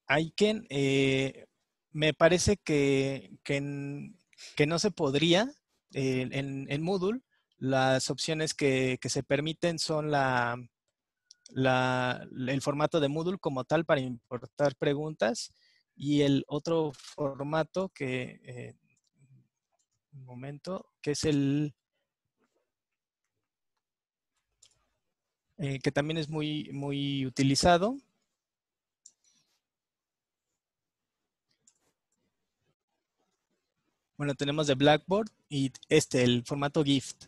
ICANN, eh, me parece que, que, no se podría en, en Moodle, las opciones que, se permiten son la, el formato de Moodle como tal para importar preguntas y el otro formato que, eh, un momento, que es el, eh, que también es muy, muy utilizado. Bueno, tenemos de Blackboard y este, el formato GIFT.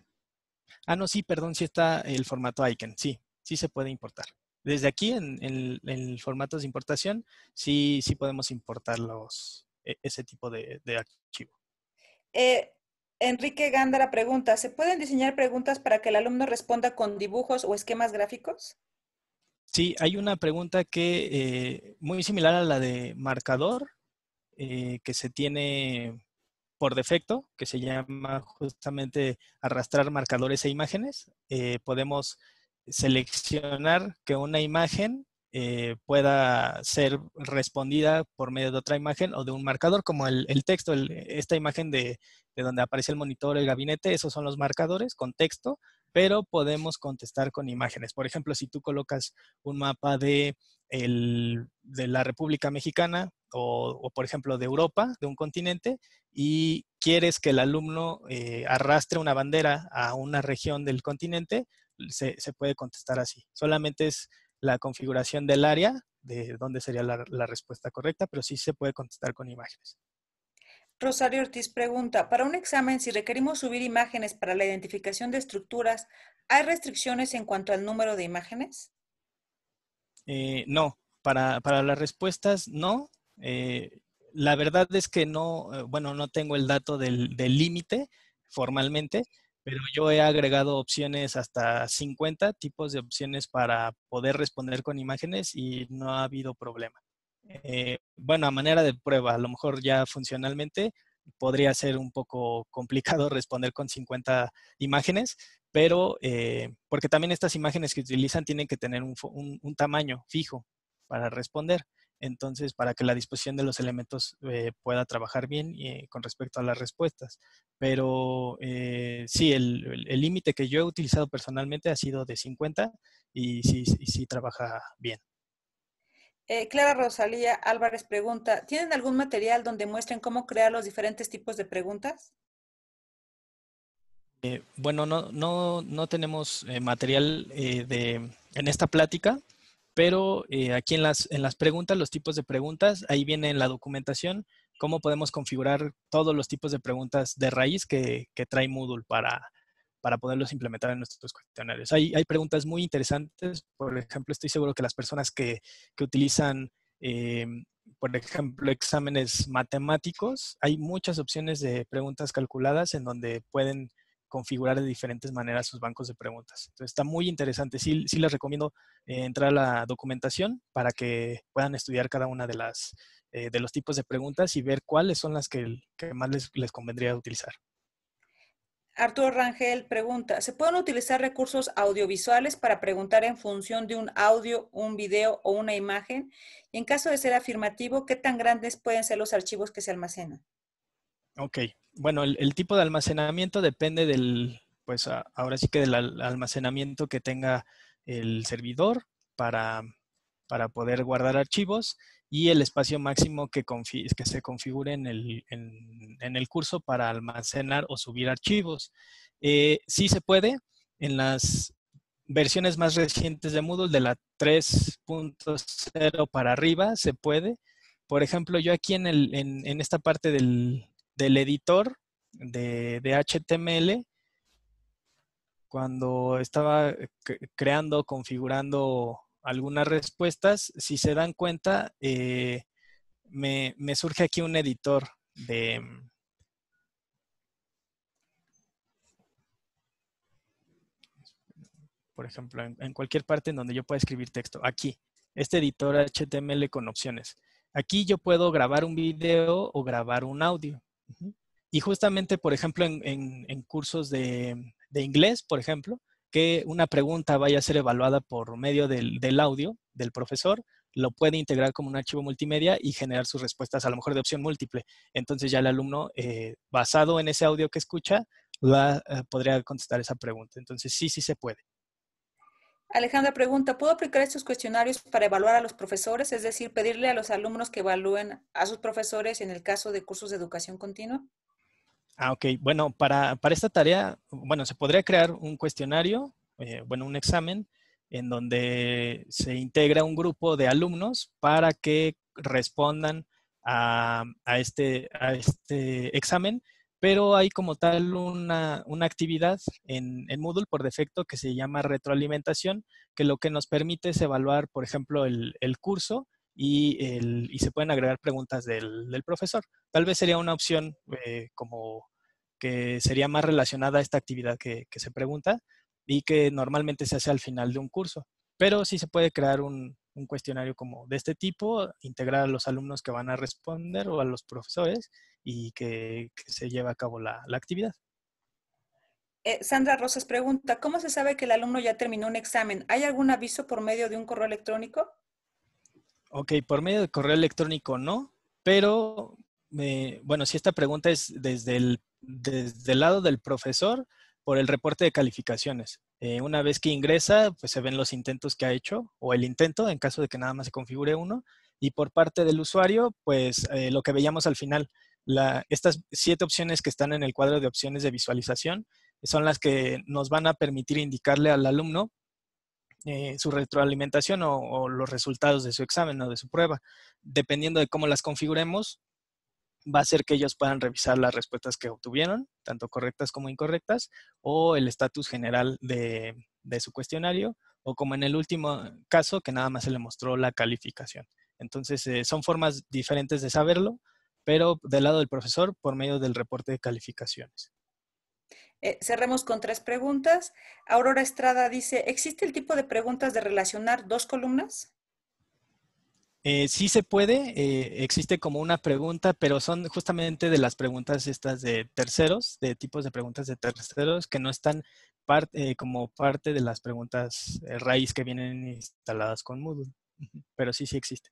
Ah, no, sí, perdón, sí está el formato ICANN. Sí, sí se puede importar. Desde aquí, en, el formato de importación, sí, sí podemos importar e, ese tipo de, archivo. Enrique eh, Enrique Gándara pregunta, ¿se pueden diseñar preguntas para que el alumno responda con dibujos o esquemas gráficos? Sí, hay una pregunta que eh, muy similar a la de marcador, eh, que se tiene por defecto, que se llama justamente arrastrar marcadores e imágenes. Eh, podemos seleccionar que una imagen eh, pueda ser respondida por medio de otra imagen o de un marcador, como el, texto, esta imagen de, donde aparece el monitor, el gabinete, esos son los marcadores con texto, pero podemos contestar con imágenes. Por ejemplo, si tú colocas un mapa de, de la República Mexicana, o, por ejemplo, de Europa, de un continente, y quieres que el alumno eh, arrastre una bandera a una región del continente, se, puede contestar así. Solamente es la configuración del área, de dónde sería la, respuesta correcta, pero sí se puede contestar con imágenes. Rosario Ortiz pregunta, para un examen, si requerimos subir imágenes para la identificación de estructuras, ¿hay restricciones en cuanto al número de imágenes? Eh, no, para, para, las respuestas no, eh, la verdad es que no, eh, bueno, no tengo el dato del límite formalmente, pero yo he agregado opciones hasta 50 tipos de opciones para poder responder con imágenes y no ha habido problema. Eh, bueno, a manera de prueba, a lo mejor ya funcionalmente podría ser un poco complicado responder con 50 imágenes, pero porque también estas imágenes que utilizan tienen que tener un tamaño fijo para responder. Entonces, para que la disposición de los elementos eh, pueda trabajar bien eh, con respecto a las respuestas. Pero eh, sí, el límite que yo he utilizado personalmente ha sido de 50 y sí, trabaja bien. Clara Rosalía Álvarez pregunta, ¿tienen algún material donde muestren cómo crear los diferentes tipos de preguntas? bueno, no, no, no tenemos material de, en esta plática, pero eh, aquí en las, en las preguntas, los tipos de preguntas, ahí viene en la documentación cómo podemos configurar todos los tipos de preguntas de raíz que, que trae Moodle para, para poderlos implementar en nuestros cuestionarios. Hay, hay, preguntas muy interesantes, por ejemplo, estoy seguro que las personas que, que utilizan, eh, por ejemplo, exámenes matemáticos, hay muchas opciones de preguntas calculadas en donde pueden configurar de diferentes maneras sus bancos de preguntas. Entonces está muy interesante. Sí, les recomiendo eh, entrar a la documentación para que puedan estudiar cada una de las eh, de los tipos de preguntas y ver cuáles son las que, más les, les convendría utilizar. Arturo Rangel pregunta, ¿se pueden utilizar recursos audiovisuales para preguntar en función de un audio, un video o una imagen? Y en caso de ser afirmativo, ¿qué tan grandes pueden ser los archivos que se almacenan? Ok, bueno, el, tipo de almacenamiento depende del, pues ahora sí que del almacenamiento que tenga el servidor para, para poder guardar archivos y el espacio máximo que, que se configure en el, curso para almacenar o subir archivos. Eh, sí se puede en las versiones más recientes de Moodle, de la 3.0 para arriba, se puede. Por ejemplo, yo aquí en esta parte del, del editor de, HTML cuando estaba creando, configurando algunas respuestas, si se dan cuenta, eh, me, surge aquí un editor de... Mm, por ejemplo, en, en, cualquier parte en donde yo pueda escribir texto. Aquí, este editor HTML con opciones. Aquí yo puedo grabar un video o grabar un audio. Y justamente, por ejemplo, en, cursos de, inglés, por ejemplo, que una pregunta vaya a ser evaluada por medio del, audio del profesor, lo puede integrar como un archivo multimedia y generar sus respuestas a lo mejor de opción múltiple. Entonces ya el alumno, eh, basado en ese audio que escucha, eh, podría contestar esa pregunta. Entonces sí, sí se puede. Alejandra pregunta, ¿puedo aplicar estos cuestionarios para evaluar a los profesores? Es decir, pedirle a los alumnos que evalúen a sus profesores en el caso de cursos de educación continua. Ah, ok. Bueno, para, esta tarea, bueno, se podría crear un cuestionario, eh, bueno, un examen, en donde se integra un grupo de alumnos para que respondan a, este, a este examen pero hay como tal una, actividad en, Moodle por defecto que se llama retroalimentación, que lo que nos permite es evaluar, por ejemplo, el, curso y, se pueden agregar preguntas del, profesor. Tal vez sería una opción eh, como que sería más relacionada a esta actividad que, que, se pregunta y que normalmente se hace al final de un curso. Pero sí se puede crear un, un cuestionario como de este tipo, integrar a los alumnos que van a responder o a los profesores y que, se lleve a cabo la, actividad. Eh, Sandra Rosas pregunta, ¿cómo se sabe que el alumno ya terminó un examen? ¿Hay algún aviso por medio de un correo electrónico? Ok, por medio de correo electrónico no, pero bueno, si esta pregunta es desde desde el lado del profesor, por el reporte de calificaciones. Eh, una vez que ingresa, pues se ven los intentos que ha hecho o el intento en caso de que nada más se configure uno. Y por parte del usuario, pues eh, lo que veíamos al final, estas siete opciones que están en el cuadro de opciones de visualización son las que nos van a permitir indicarle al alumno eh, su retroalimentación o, los resultados de su examen o de su prueba. Dependiendo de cómo las configuremos, va a ser que ellos puedan revisar las respuestas que obtuvieron, tanto correctas como incorrectas, o el estatus general de, su cuestionario, o como en el último caso, que nada más se le mostró la calificación. Entonces, eh, son formas diferentes de saberlo, pero del lado del profesor por medio del reporte de calificaciones. Eh, cerremos con tres preguntas. Aurora Estrada dice, ¿existe el tipo de preguntas de relacionar dos columnas? Eh, sí se puede, eh, existe como una pregunta, pero son justamente de las preguntas estas de terceros, de tipos de preguntas de terceros que no están eh, como parte de las preguntas eh, raíz que vienen instaladas con Moodle, pero sí, sí existe.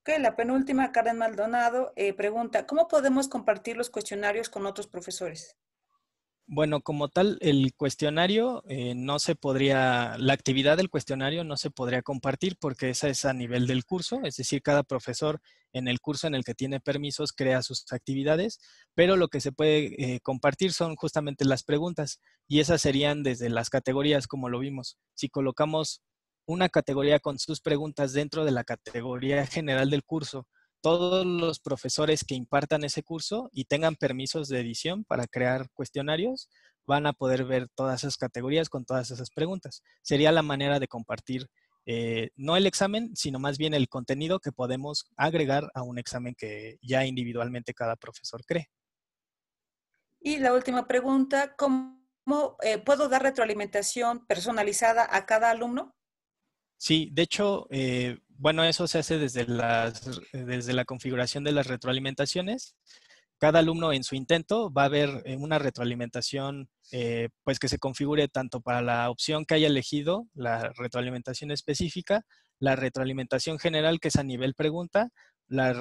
Ok, la penúltima, Karen Maldonado, pregunta, ¿cómo podemos compartir los cuestionarios con otros profesores? Bueno, como tal, el cuestionario eh, no se podría, la actividad del cuestionario no se podría compartir porque esa es a nivel del curso, es decir, cada profesor en el curso en el que tiene permisos crea sus actividades, pero lo que se puede eh, compartir son justamente las preguntas y esas serían desde las categorías, como lo vimos. Si colocamos una categoría con sus preguntas dentro de la categoría general del curso todos los profesores que impartan ese curso y tengan permisos de edición para crear cuestionarios van a poder ver todas esas categorías con todas esas preguntas. Sería la manera de compartir eh, no el examen, sino más bien el contenido que podemos agregar a un examen que ya individualmente cada profesor cree. Y la última pregunta, ¿cómo eh, puedo dar retroalimentación personalizada a cada alumno? Sí, de hecho, eh, bueno, eso se hace desde, la configuración de las retroalimentaciones. Cada alumno en su intento va a ver eh, una retroalimentación eh, pues que se configure tanto para la opción que haya elegido, la retroalimentación específica, la retroalimentación general que es a nivel pregunta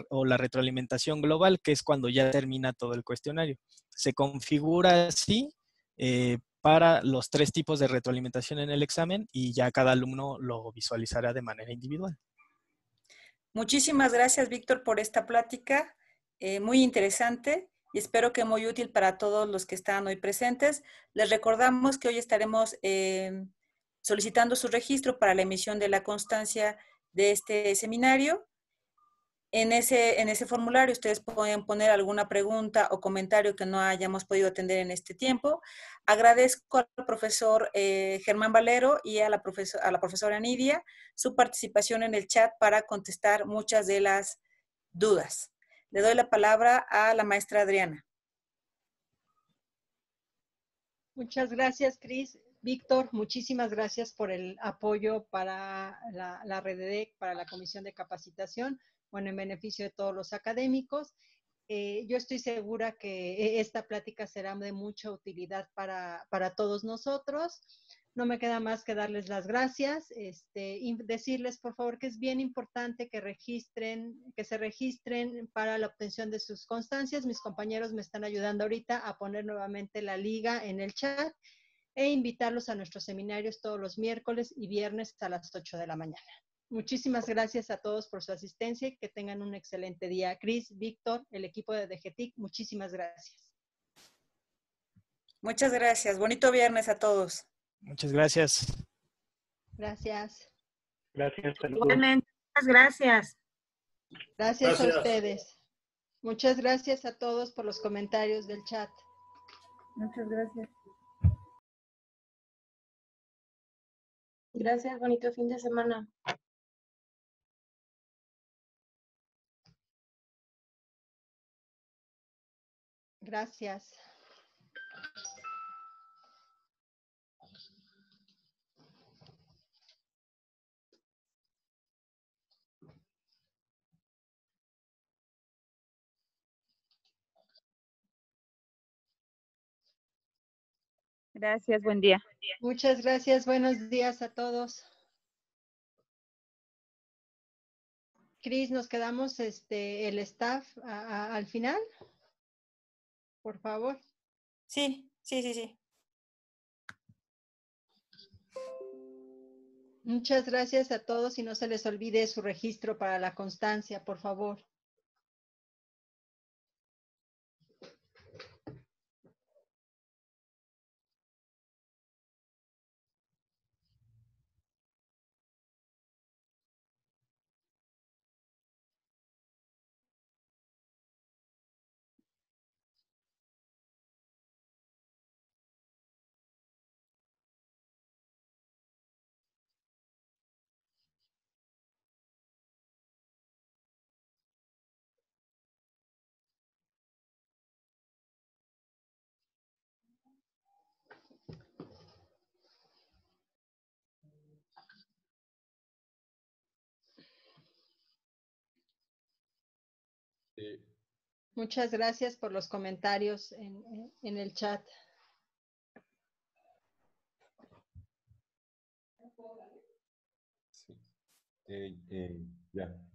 o la retroalimentación global que es cuando ya termina todo el cuestionario. Se configura así eh, para los tres tipos de retroalimentación en el examen y ya cada alumno lo visualizará de manera individual. Muchísimas gracias, Víctor, por esta plática, eh, muy interesante y espero que muy útil para todos los que están hoy presentes. Les recordamos que hoy estaremos eh, solicitando su registro para la emisión de la constancia de este seminario en ese, en ese formulario ustedes pueden poner alguna pregunta o comentario que no hayamos podido atender en este tiempo. Agradezco al profesor eh, Germán Valero y a la, a la profesora Nidia su participación en el chat para contestar muchas de las dudas. Le doy la palabra a la maestra Adriana. Muchas gracias, Cris. Víctor, muchísimas gracias por el apoyo para la, la para la Comisión de Capacitación bueno, en beneficio de todos los académicos. Eh, yo estoy segura que e, esta plática será de mucha utilidad para, todos nosotros. No me queda más que darles las gracias este, y decirles, por favor, que es bien importante que registren, que se registren para la obtención de sus constancias. Mis compañeros me están ayudando ahorita a poner nuevamente la liga en el chat e invitarlos a nuestros seminarios todos los miércoles y viernes a las 8 de la mañana. Muchísimas gracias a todos por su asistencia y que tengan un excelente día. Cris, Víctor, el equipo de DGTIC, muchísimas gracias. Muchas gracias. Bonito viernes a todos. Muchas gracias. Gracias. Gracias. muchas gracias. Gracias a ustedes. Muchas gracias a todos por los comentarios del chat. Muchas gracias. Gracias, bonito fin de semana. Gracias. Gracias, buen día. Muchas gracias, buenos días a todos. Cris, nos quedamos este, el staff al final por favor. Sí, sí, sí, sí. Muchas gracias a todos y no se les olvide su registro para la constancia, por favor. Muchas gracias por los comentarios en, el chat. Eh, eh,